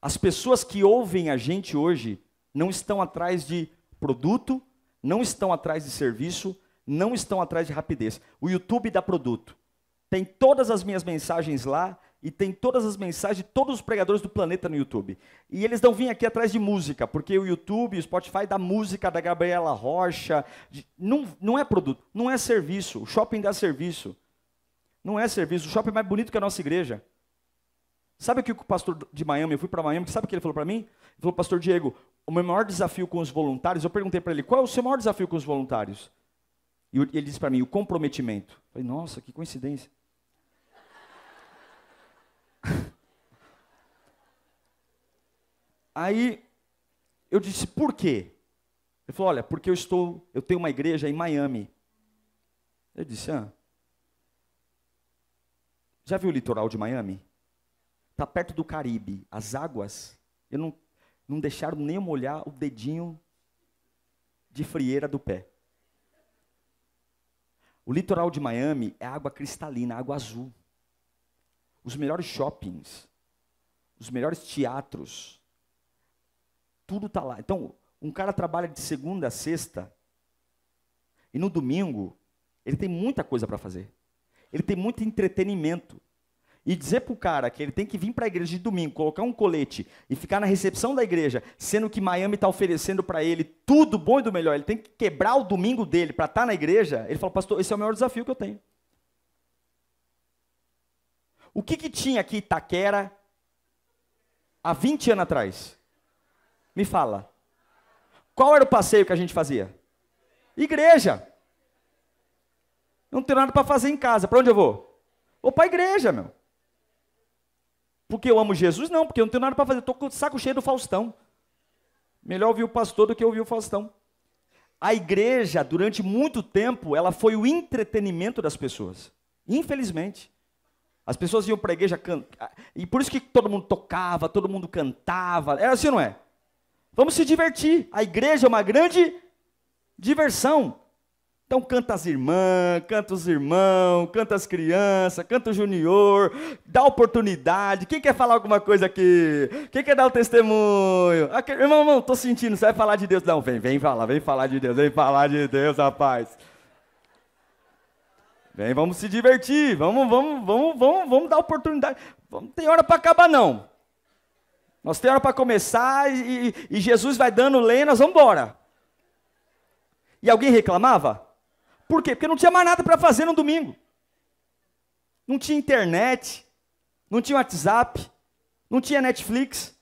as pessoas que ouvem a gente hoje não estão atrás de produto, não estão atrás de serviço, não estão atrás de rapidez. O YouTube dá produto. Tem todas as minhas mensagens lá e tem todas as mensagens de todos os pregadores do planeta no YouTube. E eles não vêm aqui atrás de música, porque o YouTube, o Spotify dá música da Gabriela Rocha. De, não, não é produto, não é serviço. O shopping dá serviço. Não é serviço. O shopping é mais bonito que a nossa igreja. Sabe o que o pastor de Miami, eu fui para Miami, sabe o que ele falou para mim? Ele falou, pastor Diego, o meu maior desafio com os voluntários, eu perguntei para ele, qual é o seu maior desafio com os voluntários? E ele disse para mim, o comprometimento. Eu falei, nossa, que coincidência. Aí eu disse, por quê? Ele falou, olha, porque eu estou, eu tenho uma igreja em Miami. Eu disse, ah, já viu o litoral de Miami? está perto do Caribe, as águas, eu não, não deixaram nem molhar o dedinho de frieira do pé. O litoral de Miami é água cristalina, água azul. Os melhores shoppings, os melhores teatros, tudo está lá. Então, um cara trabalha de segunda a sexta e no domingo ele tem muita coisa para fazer. Ele tem muito entretenimento e dizer pro cara que ele tem que vir para a igreja de domingo, colocar um colete e ficar na recepção da igreja, sendo que Miami está oferecendo para ele tudo bom e do melhor, ele tem que quebrar o domingo dele para estar tá na igreja, ele fala, pastor, esse é o maior desafio que eu tenho. O que, que tinha aqui Itaquera há 20 anos atrás? Me fala. Qual era o passeio que a gente fazia? Igreja. Eu não tenho nada para fazer em casa. Para onde eu vou? Vou para a igreja, meu. Porque eu amo Jesus? Não, porque eu não tenho nada para fazer. Estou com o saco cheio do Faustão. Melhor ouvir o pastor do que ouvir o Faustão. A igreja, durante muito tempo, ela foi o entretenimento das pessoas. Infelizmente. As pessoas iam para a igreja cantar. e por isso que todo mundo tocava, todo mundo cantava. Era é assim, não é? Vamos se divertir. A igreja é uma grande diversão. Então canta as irmãs, canta os irmãos, canta as crianças, canta o junior, dá oportunidade. Quem quer falar alguma coisa aqui? Quem quer dar o testemunho? Aqui, irmão, irmão, tô sentindo, você vai falar de Deus. Não, vem, vem falar, vem falar de Deus, vem falar de Deus, rapaz. Vem, vamos se divertir, vamos, vamos, vamos, vamos, vamos dar oportunidade. Não tem hora para acabar, não. Nós tem hora para começar e, e, Jesus vai dando lenha, nós vamos embora. E alguém reclamava? Por quê? Porque não tinha mais nada para fazer no domingo. Não tinha internet, não tinha WhatsApp, não tinha Netflix.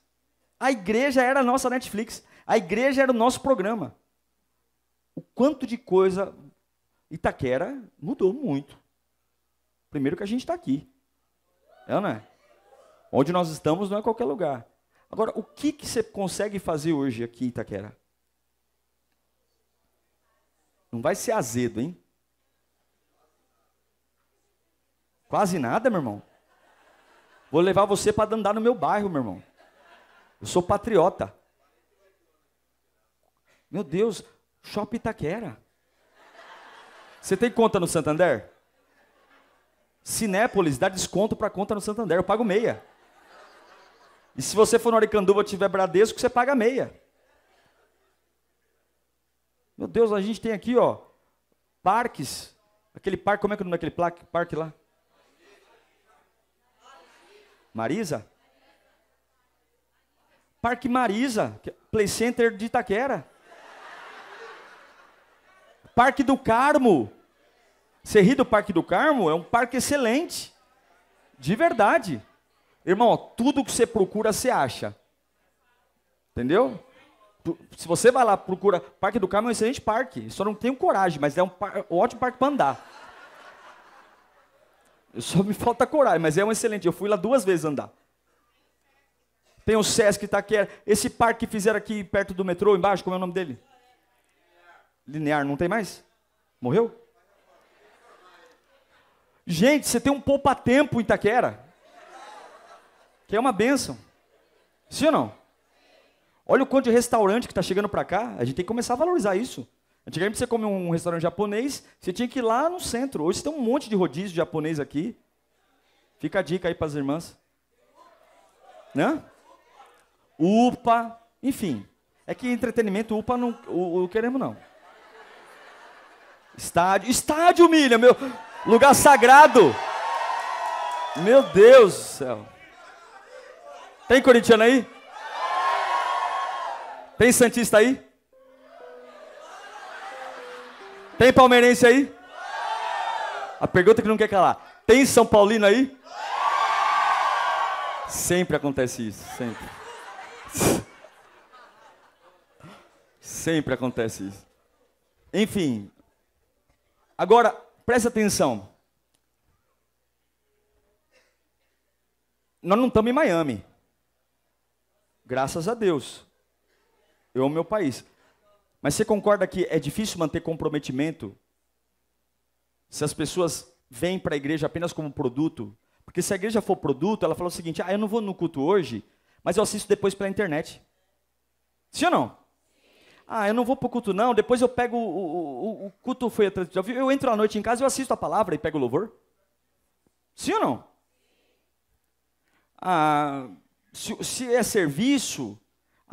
A igreja era a nossa Netflix. A igreja era o nosso programa. O quanto de coisa Itaquera mudou muito. Primeiro que a gente está aqui. É ou não é? Onde nós estamos não é qualquer lugar. Agora, o que, que você consegue fazer hoje aqui em Itaquera? Não vai ser azedo, hein? Quase nada, meu irmão. Vou levar você para andar no meu bairro, meu irmão. Eu sou patriota. Meu Deus, Shopping Itaquera. Você tem conta no Santander? Cinépolis dá desconto para conta no Santander, eu pago meia. E se você for no Aricanduva e tiver Bradesco, você paga meia. Meu Deus, a gente tem aqui, ó, parques. Aquele parque, como é que é o nome daquele parque lá? Marisa? Parque Marisa, é Play Center de Itaquera. Parque do Carmo. Você ri do Parque do Carmo? É um parque excelente. De verdade. Irmão, tudo que você procura, você acha. Entendeu? Se você vai lá, procura. Parque do Carmo é um excelente parque. Só não tenho coragem, mas é um, par... um ótimo parque para andar. Só me falta coragem, mas é um excelente. Eu fui lá duas vezes andar. Tem o Sesc Itaquera. Tá é esse parque que fizeram aqui perto do metrô, embaixo, como é o nome dele? Linear, não tem mais? Morreu? Gente, você tem um poupa-tempo em Itaquera. Que é uma benção. Sim ou não? Olha o quanto de restaurante que está chegando para cá. A gente tem que começar a valorizar isso. Antigamente você comia um restaurante japonês, você tinha que ir lá no centro. Hoje tem um monte de rodízio japonês aqui. Fica a dica aí para as irmãs. Né? UPA, enfim. É que entretenimento UPA não o, o queremos não. Estádio, estádio milha, meu lugar sagrado. Meu Deus do céu. Tem corintiano aí? Tem Santista aí? Tem palmeirense aí? A pergunta que não quer calar. Tem São Paulino aí? Sempre acontece isso, sempre. sempre acontece isso. Enfim. Agora, preste atenção. Nós não estamos em Miami. Graças a Deus. Eu amo meu país. Mas você concorda que é difícil manter comprometimento se as pessoas vêm para a igreja apenas como produto? Porque se a igreja for produto, ela fala o seguinte: ah, eu não vou no culto hoje, mas eu assisto depois pela internet. Sim ou não? Ah, eu não vou para o culto não, depois eu pego o, o, o culto foi atrás. Eu entro à noite em casa, eu assisto a palavra e pego o louvor. Sim ou não? Ah, se, se é serviço,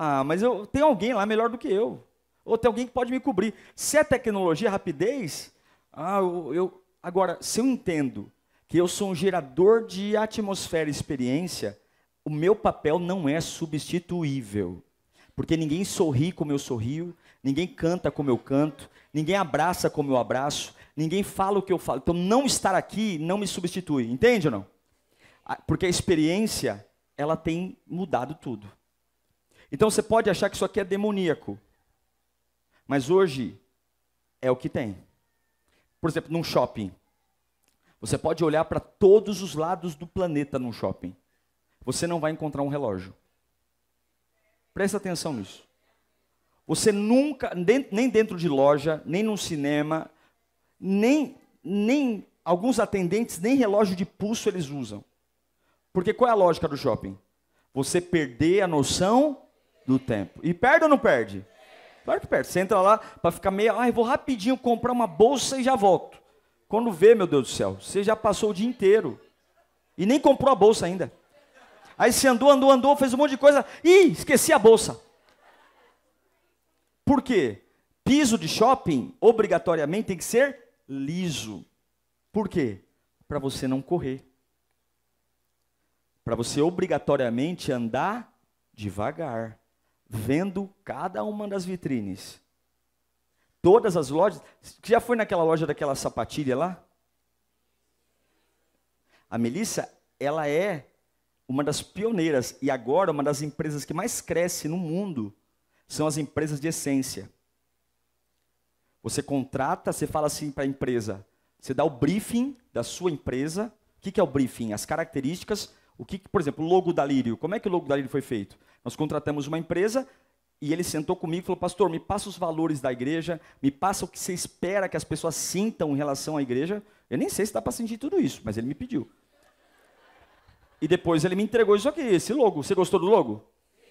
ah, mas eu tem alguém lá melhor do que eu. Ou tem alguém que pode me cobrir. Se é tecnologia, rapidez, ah, eu, eu agora se eu entendo que eu sou um gerador de atmosfera e experiência, o meu papel não é substituível. Porque ninguém sorri como eu sorrio, ninguém canta como eu canto, ninguém abraça como eu abraço, ninguém fala o que eu falo. Então, não estar aqui não me substitui, entende ou não? Ah, porque a experiência, ela tem mudado tudo. Então você pode achar que isso aqui é demoníaco. Mas hoje é o que tem. Por exemplo, num shopping. Você pode olhar para todos os lados do planeta num shopping. Você não vai encontrar um relógio. Presta atenção nisso. Você nunca, nem dentro de loja, nem num cinema, nem, nem alguns atendentes, nem relógio de pulso eles usam. Porque qual é a lógica do shopping? Você perder a noção do tempo. E perde ou não perde? Claro que perde. Você entra lá para ficar meio, ai, eu vou rapidinho comprar uma bolsa e já volto. Quando vê, meu Deus do céu, você já passou o dia inteiro e nem comprou a bolsa ainda. Aí você andou, andou, andou, fez um monte de coisa, e esqueci a bolsa. Por quê? Piso de shopping obrigatoriamente tem que ser liso. Por quê? Para você não correr. Para você obrigatoriamente andar devagar vendo cada uma das vitrines. Todas as lojas. Já foi naquela loja daquela sapatilha lá? A Melissa, ela é uma das pioneiras e agora uma das empresas que mais cresce no mundo são as empresas de essência. Você contrata, você fala assim para a empresa, você dá o briefing da sua empresa. O que, é o briefing? As características. O que, por exemplo, o logo da Lírio. Como é que o logo da Lírio foi feito? Nós contratamos uma empresa e ele sentou comigo e falou: Pastor, me passa os valores da igreja, me passa o que você espera que as pessoas sintam em relação à igreja. Eu nem sei se dá para sentir tudo isso, mas ele me pediu. E depois ele me entregou isso aqui, esse logo. Você gostou do logo? Sim.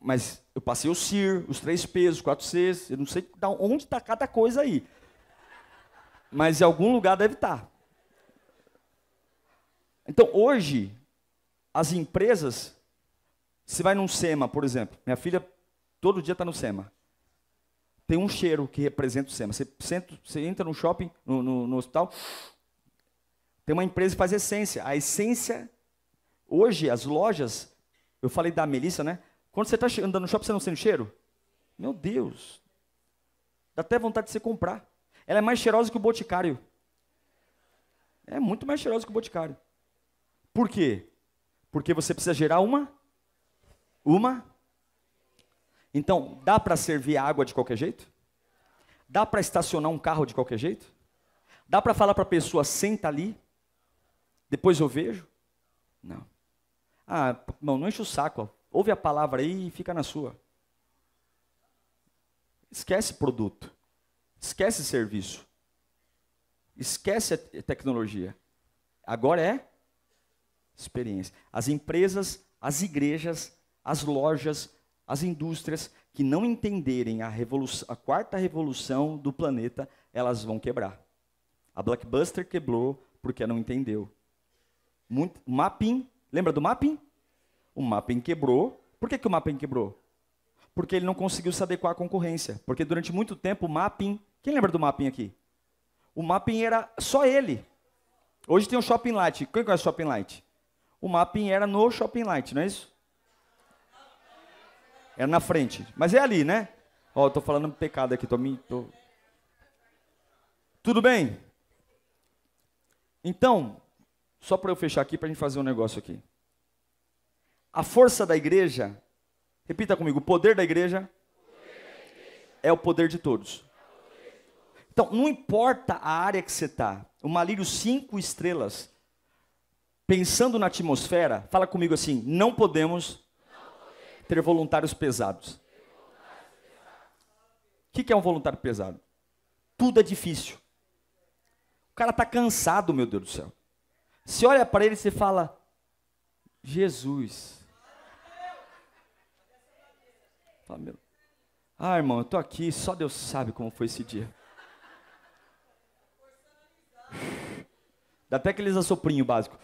Mas eu passei o CIR, os três P's, os quatro Cs, eu não sei onde está cada coisa aí. Mas em algum lugar deve estar. Tá. Então hoje, as empresas você vai num SEMA, por exemplo. Minha filha todo dia está no SEMA. Tem um cheiro que representa o SEMA. Você, senta, você entra no shopping, no, no, no hospital, tem uma empresa que faz essência. A essência, hoje, as lojas, eu falei da Melissa, né? Quando você está andando no shopping, você não sente cheiro? Meu Deus. Dá até vontade de você comprar. Ela é mais cheirosa que o Boticário. É muito mais cheirosa que o Boticário. Por quê? Porque você precisa gerar uma uma? Então, dá para servir água de qualquer jeito? Dá para estacionar um carro de qualquer jeito? Dá para falar para a pessoa, senta ali, depois eu vejo? Não. Ah, não, não enche o saco. Ó. Ouve a palavra aí e fica na sua. Esquece produto. Esquece serviço. Esquece a tecnologia. Agora é experiência. As empresas, as igrejas, as lojas, as indústrias que não entenderem a, a, quarta revolução do planeta, elas vão quebrar. A Blockbuster quebrou porque não entendeu. Muito, mapping, lembra do Mapping? O Mapping quebrou. Por que, que o Mapping quebrou? Porque ele não conseguiu se adequar à concorrência. Porque durante muito tempo o Mapping. Quem lembra do Mapping aqui? O Mapping era só ele. Hoje tem o Shopping Light. Quem conhece o Shopping Light? O Mapping era no Shopping Light, não é isso? Era é na frente. Mas é ali, né? Ó, eu tô falando pecado aqui, tô, tô... Tudo bem? Então, só para eu fechar aqui, para a gente fazer um negócio aqui. A força da igreja, repita comigo, o poder da igreja, poder da igreja. é o poder de todos. Então, não importa a área que você está, o malírio cinco estrelas, pensando na atmosfera, fala comigo assim: não podemos ter voluntários pesados. O que, é um voluntário pesado? Tudo é difícil. O cara está cansado, meu Deus do céu. Você olha para ele e você fala: Jesus. Fala, meu. Ah, irmão, eu tô aqui, só Deus sabe como foi esse dia. Dá até aqueles assoprinho básico.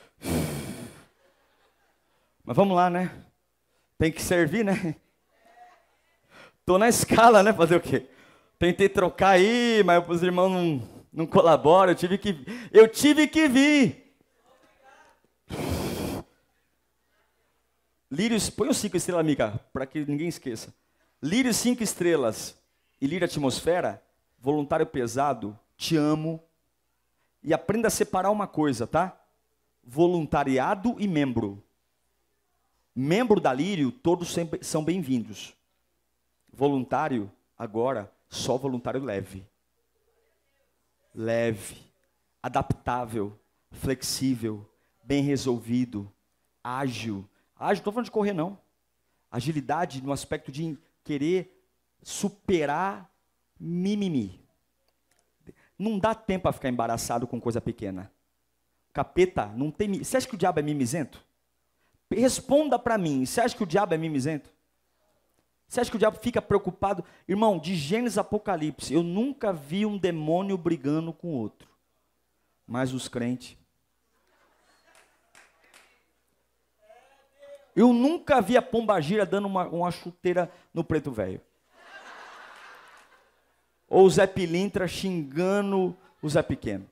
Mas vamos lá, né? Tem que servir, né? Tô na escala, né? Fazer o quê? Tentei trocar aí, mas os irmãos não, não colaboram. Eu tive que, eu tive que vir. Lírios, põe o cinco estrelas, amiga, para que ninguém esqueça. Lírios cinco estrelas e lírio atmosfera, voluntário pesado, te amo. E aprenda a separar uma coisa, tá? Voluntariado e membro. Membro da Lírio, todos sempre são bem-vindos. Voluntário, agora, só voluntário leve. Leve, adaptável, flexível, bem resolvido, ágil. Ágil, não estou falando de correr, não. Agilidade no aspecto de querer superar mimimi. Não dá tempo para ficar embaraçado com coisa pequena. Capeta, não tem. Você acha que o diabo é mimizento? Responda para mim, você acha que o diabo é mimizento? Você acha que o diabo fica preocupado? Irmão, de Gênesis Apocalipse, eu nunca vi um demônio brigando com outro. Mas os crentes. Eu nunca vi a pombagira dando uma, uma chuteira no preto velho. Ou o Zé Pilintra xingando o Zé Pequeno.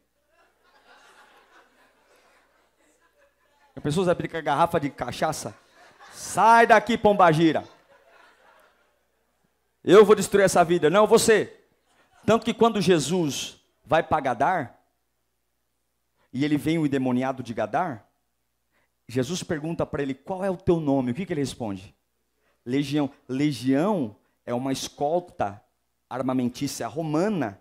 A pessoa sabe a garrafa de cachaça. Sai daqui, pombagira. Eu vou destruir essa vida. Não, você. Tanto que quando Jesus vai para Gadar, e ele vem o endemoniado de Gadar, Jesus pergunta para ele: qual é o teu nome? O que, que ele responde? Legião. Legião é uma escolta armamentícia romana,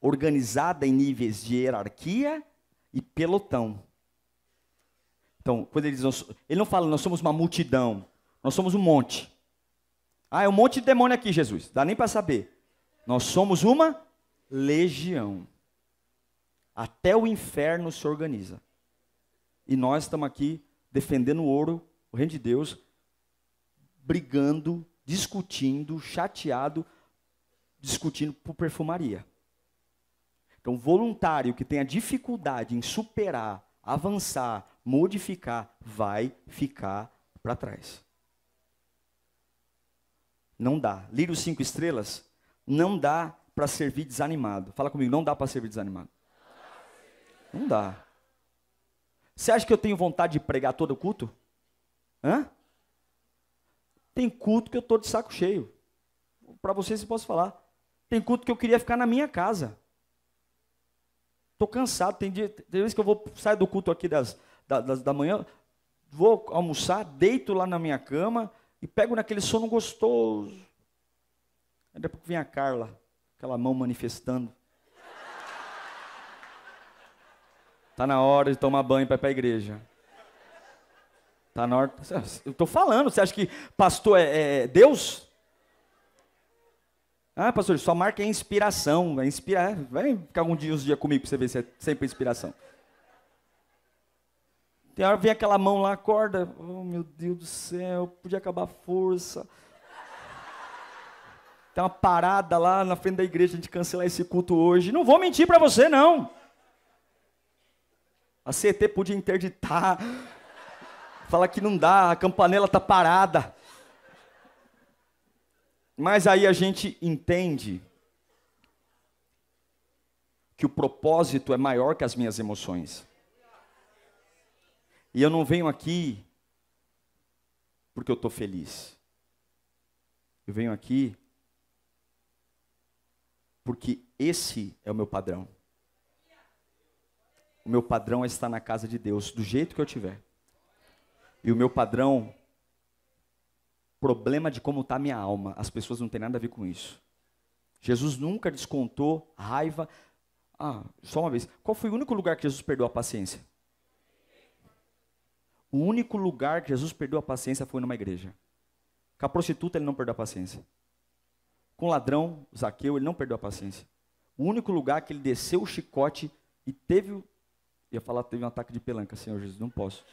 organizada em níveis de hierarquia e pelotão. Então, quando ele diz, ele não fala, nós somos uma multidão, nós somos um monte. Ah, é um monte de demônio aqui, Jesus. Dá nem para saber. Nós somos uma legião. Até o inferno se organiza. E nós estamos aqui defendendo o ouro, o reino de Deus, brigando, discutindo, chateado, discutindo por perfumaria. Então, voluntário que tenha dificuldade em superar avançar, modificar, vai ficar para trás. Não dá. Lírio cinco estrelas, não dá para servir desanimado. Fala comigo, não dá para servir desanimado. Não dá. Você acha que eu tenho vontade de pregar todo culto? Hã? Tem culto que eu tô de saco cheio. Para vocês eu posso falar. Tem culto que eu queria ficar na minha casa. Estou cansado. Tem, dia, tem vezes que eu vou sair do culto aqui das, das, da manhã, vou almoçar, deito lá na minha cama e pego naquele sono gostoso. Daqui a pouco vem a Carla, aquela mão manifestando. Tá na hora de tomar banho para ir para a igreja. Tá na hora. Eu estou falando, você acha que pastor é, é, é Deus? Ah, pastor, sua marca é inspiração. É inspirar. É, vai ficar um dia, uns dia comigo para você ver se é sempre inspiração. Tem hora vem aquela mão lá, acorda. Oh, meu Deus do céu, podia acabar a força. Tem uma parada lá na frente da igreja de cancelar esse culto hoje. Não vou mentir para você, não. A CT podia interditar. Fala que não dá, a campanela tá parada. Mas aí a gente entende que o propósito é maior que as minhas emoções. E eu não venho aqui porque eu estou feliz. Eu venho aqui porque esse é o meu padrão. O meu padrão é estar na casa de Deus, do jeito que eu tiver. E o meu padrão problema de como está minha alma. As pessoas não têm nada a ver com isso. Jesus nunca descontou raiva. Ah, só uma vez. Qual foi o único lugar que Jesus perdeu a paciência? O único lugar que Jesus perdeu a paciência foi numa igreja. Com a prostituta ele não perdeu a paciência. Com o ladrão, Zaqueu, ele não perdeu a paciência. O único lugar que ele desceu o chicote e teve. ia falar, teve um ataque de pelanca, Senhor Jesus, não posso.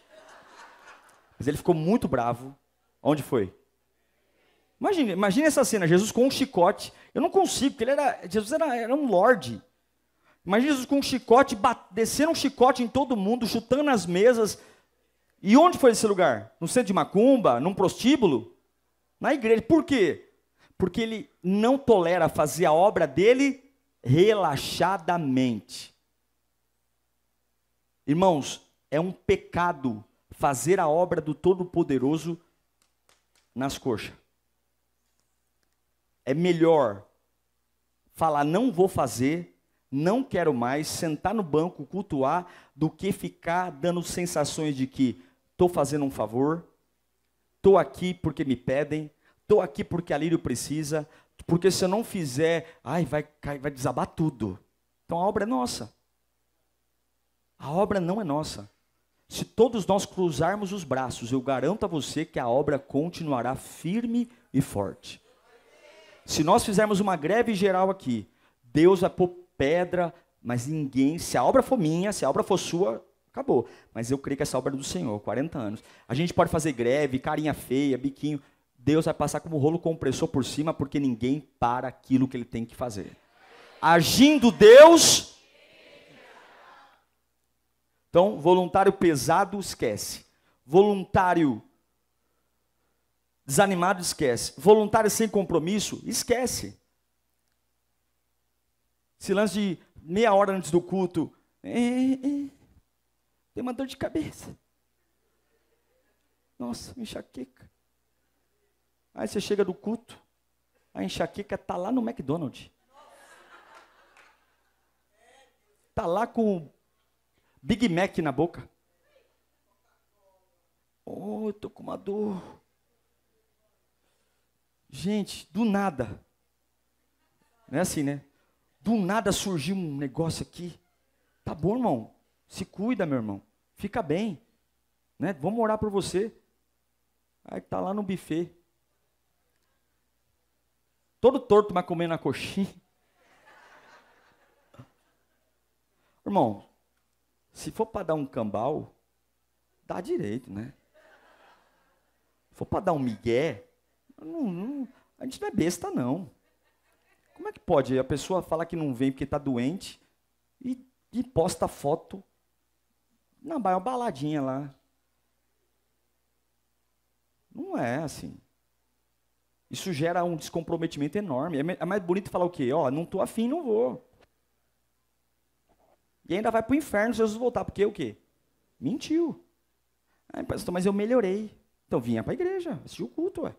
Mas ele ficou muito bravo. Onde foi? Imagine, imagine essa cena, Jesus com um chicote. Eu não consigo, porque ele era, Jesus era, era um lorde. Imagina Jesus com um chicote, descendo um chicote em todo mundo, chutando as mesas. E onde foi esse lugar? No centro de Macumba? Num prostíbulo? Na igreja. Por quê? Porque ele não tolera fazer a obra dele relaxadamente. Irmãos, é um pecado fazer a obra do Todo-Poderoso nas coxas. É melhor falar não vou fazer, não quero mais, sentar no banco, cultuar, do que ficar dando sensações de que estou fazendo um favor, estou aqui porque me pedem, estou aqui porque a Lírio precisa, porque se eu não fizer, ai, vai, vai desabar tudo. Então a obra é nossa. A obra não é nossa. Se todos nós cruzarmos os braços, eu garanto a você que a obra continuará firme e forte. Se nós fizermos uma greve geral aqui, Deus vai pôr pedra, mas ninguém, se a obra for minha, se a obra for sua, acabou. Mas eu creio que essa obra é do Senhor, 40 anos. A gente pode fazer greve, carinha feia, biquinho. Deus vai passar como rolo compressor por cima, porque ninguém para aquilo que ele tem que fazer. Agindo Deus. Então, voluntário pesado, esquece. Voluntário Desanimado, esquece. Voluntário sem compromisso, esquece. Esse lance de meia hora antes do culto. É, é, é. tem uma dor de cabeça. Nossa, me enxaqueca. Aí você chega do culto, a enxaqueca está lá no McDonald's. está lá com Big Mac na boca. Oh, eu tô com uma dor. Gente, do nada. Não é assim, né? Do nada surgiu um negócio aqui. Tá bom, irmão. Se cuida, meu irmão. Fica bem. Né? Vamos orar por você. Aí tá lá no buffet. Todo torto, mas comendo a coxinha. Irmão, se for para dar um cambal, dá direito, né? Se for para dar um migué, não, não, a gente não é besta, não. Como é que pode a pessoa falar que não vem porque está doente e, e posta foto na maior baladinha lá? Não é assim. Isso gera um descomprometimento enorme. É, é mais bonito falar o quê? Ó, oh, não estou afim, não vou. E ainda vai para o inferno se Jesus voltar. Porque o quê? Mentiu. pastor, mas eu melhorei. Então vinha para a igreja, assistia o culto, ué.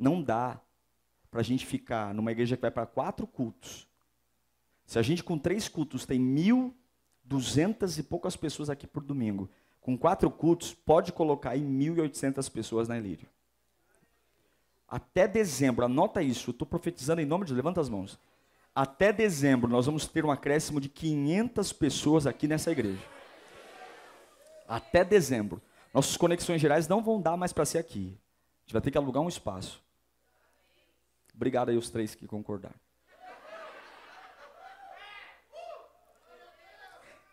Não dá para a gente ficar numa igreja que vai para quatro cultos. Se a gente com três cultos tem mil duzentas e poucas pessoas aqui por domingo, com quatro cultos pode colocar aí mil e oitocentas pessoas na Ilírio. Até dezembro, anota isso, estou profetizando em nome de levanta as mãos. Até dezembro nós vamos ter um acréscimo de 500 pessoas aqui nessa igreja. Até dezembro. Nossas conexões gerais não vão dar mais para ser aqui. A gente vai ter que alugar um espaço. Obrigado aí os três que concordaram.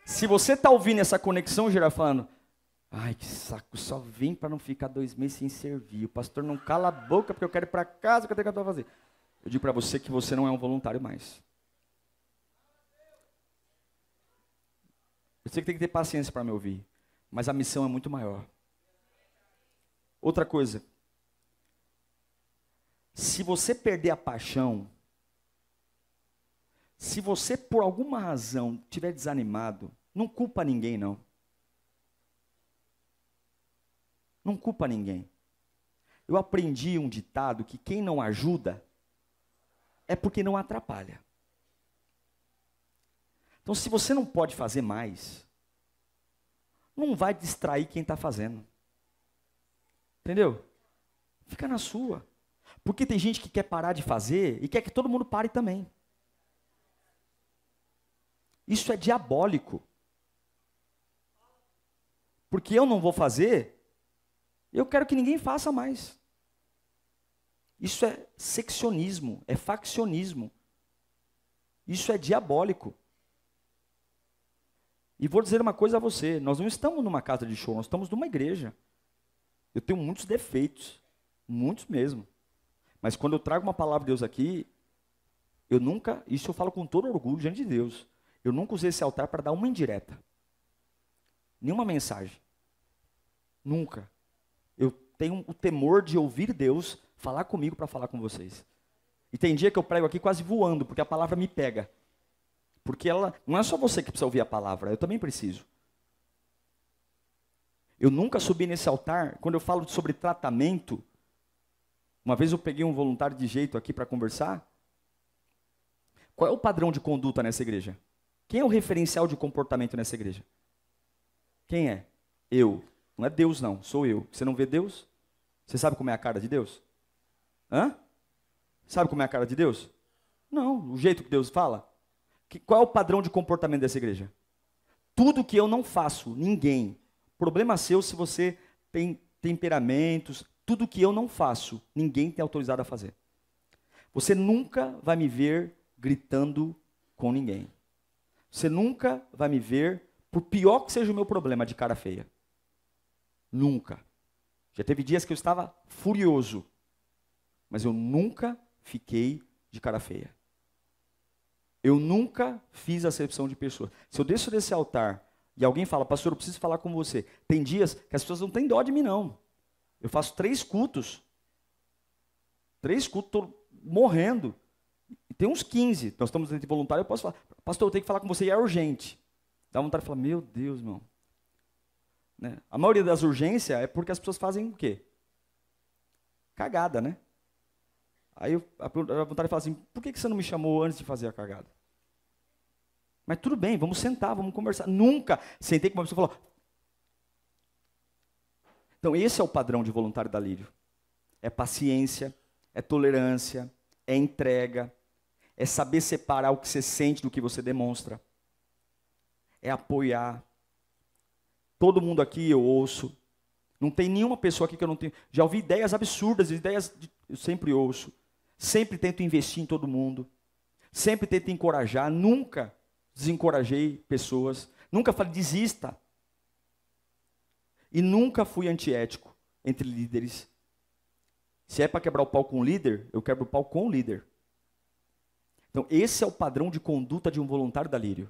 Se você está ouvindo essa conexão, geral, falando, ai que saco, só vim para não ficar dois meses sem servir. O pastor não cala a boca porque eu quero ir para casa, o que eu tenho que fazer? Eu digo para você que você não é um voluntário mais. Eu sei que tem que ter paciência para me ouvir, mas a missão é muito maior. Outra coisa, se você perder a paixão, se você por alguma razão tiver desanimado, não culpa ninguém não. Não culpa ninguém. Eu aprendi um ditado que quem não ajuda é porque não atrapalha. Então, se você não pode fazer mais, não vai distrair quem está fazendo. Entendeu? Fica na sua. Porque tem gente que quer parar de fazer e quer que todo mundo pare também. Isso é diabólico. Porque eu não vou fazer, eu quero que ninguém faça mais. Isso é seccionismo, é faccionismo. Isso é diabólico. E vou dizer uma coisa a você: nós não estamos numa casa de show, nós estamos numa igreja. Eu tenho muitos defeitos, muitos mesmo. Mas quando eu trago uma palavra de Deus aqui, eu nunca, isso eu falo com todo orgulho diante de Deus, eu nunca usei esse altar para dar uma indireta. Nenhuma mensagem. Nunca. Eu tenho o temor de ouvir Deus falar comigo para falar com vocês. E tem dia que eu prego aqui quase voando, porque a palavra me pega. Porque ela não é só você que precisa ouvir a palavra, eu também preciso. Eu nunca subi nesse altar, quando eu falo sobre tratamento, uma vez eu peguei um voluntário de jeito aqui para conversar. Qual é o padrão de conduta nessa igreja? Quem é o referencial de comportamento nessa igreja? Quem é? Eu. Não é Deus, não. Sou eu. Você não vê Deus? Você sabe como é a cara de Deus? Hã? Sabe como é a cara de Deus? Não. O jeito que Deus fala? Que, qual é o padrão de comportamento dessa igreja? Tudo que eu não faço, ninguém. Problema seu se você tem temperamentos, tudo que eu não faço, ninguém tem autorizado a fazer. Você nunca vai me ver gritando com ninguém. Você nunca vai me ver, por pior que seja o meu problema, de cara feia. Nunca. Já teve dias que eu estava furioso, mas eu nunca fiquei de cara feia. Eu nunca fiz acepção de pessoas. Se eu desço desse altar e alguém fala, pastor, eu preciso falar com você, tem dias que as pessoas não têm dó de mim, não. Eu faço três cultos. Três cultos, estou morrendo. E tem uns 15. Nós estamos dentro de voluntário, eu posso falar. Pastor, eu tenho que falar com você e é urgente. Dá vontade de falar, meu Deus, irmão. Né? A maioria das urgências é porque as pessoas fazem o quê? Cagada, né? Aí eu, a, a vontade de falar assim, por que, que você não me chamou antes de fazer a cagada? Mas tudo bem, vamos sentar, vamos conversar. Nunca sentei com uma pessoa e falou, então, esse é o padrão de voluntário da Lírio: é paciência, é tolerância, é entrega, é saber separar o que você sente do que você demonstra, é apoiar. Todo mundo aqui eu ouço, não tem nenhuma pessoa aqui que eu não tenho. Já ouvi ideias absurdas, ideias de... eu sempre ouço. Sempre tento investir em todo mundo. Sempre tento encorajar. Nunca desencorajei pessoas. Nunca falei desista. E nunca fui antiético entre líderes. Se é para quebrar o pau com o líder, eu quebro o pau com o líder. Então, esse é o padrão de conduta de um voluntário da Lírio.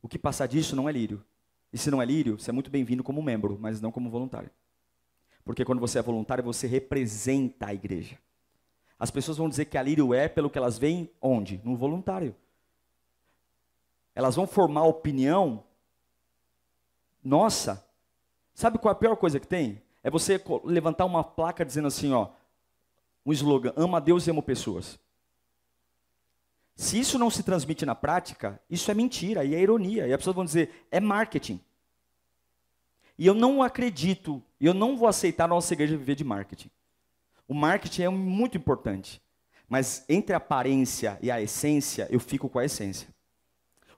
O que passar disso não é lírio. E se não é lírio, você é muito bem-vindo como membro, mas não como voluntário. Porque quando você é voluntário, você representa a igreja. As pessoas vão dizer que a lírio é pelo que elas veem onde? No voluntário. Elas vão formar opinião nossa Sabe qual é a pior coisa que tem? É você levantar uma placa dizendo assim, ó, um slogan, ama a Deus e ama pessoas. Se isso não se transmite na prática, isso é mentira e é ironia. E as pessoas vão dizer, é marketing. E eu não acredito, eu não vou aceitar a nossa igreja viver de marketing. O marketing é muito importante. Mas entre a aparência e a essência, eu fico com a essência.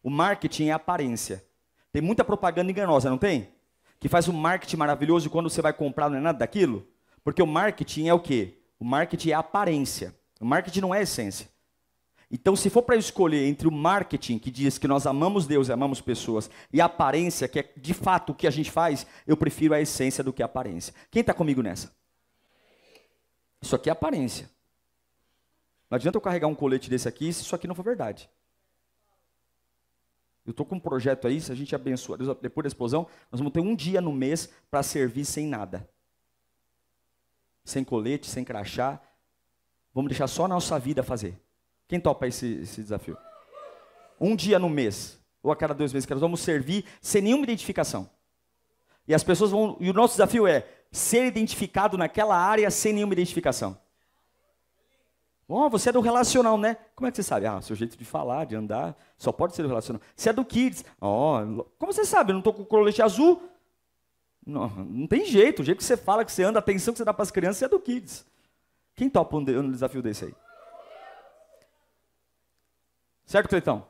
O marketing é a aparência. Tem muita propaganda enganosa, não tem? que faz um marketing maravilhoso e quando você vai comprar não é nada daquilo? Porque o marketing é o quê? O marketing é aparência. O marketing não é essência. Então, se for para escolher entre o marketing, que diz que nós amamos Deus e amamos pessoas, e a aparência, que é de fato o que a gente faz, eu prefiro a essência do que a aparência. Quem está comigo nessa? Isso aqui é aparência. Não adianta eu carregar um colete desse aqui se isso aqui não for verdade. Eu estou com um projeto aí, se a gente abençoa, depois da explosão, nós vamos ter um dia no mês para servir sem nada. Sem colete, sem crachá. Vamos deixar só a nossa vida fazer. Quem topa esse, esse desafio? Um dia no mês, ou a cada dois meses, que nós vamos servir sem nenhuma identificação. E as pessoas vão. E o nosso desafio é ser identificado naquela área sem nenhuma identificação. Oh, você é do relacional, né? Como é que você sabe? Ah, seu jeito de falar, de andar, só pode ser do relacional. Você é do kids. Oh, como você sabe? Eu não estou com o colete azul. Não, não tem jeito. O jeito que você fala, que você anda, a atenção que você dá para as crianças, você é do kids. Quem topa um, um desafio desse aí? Certo, Cleitão?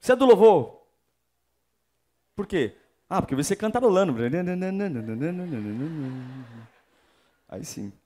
Você é do louvor? Por quê? Ah, porque você cantarolando. Aí sim.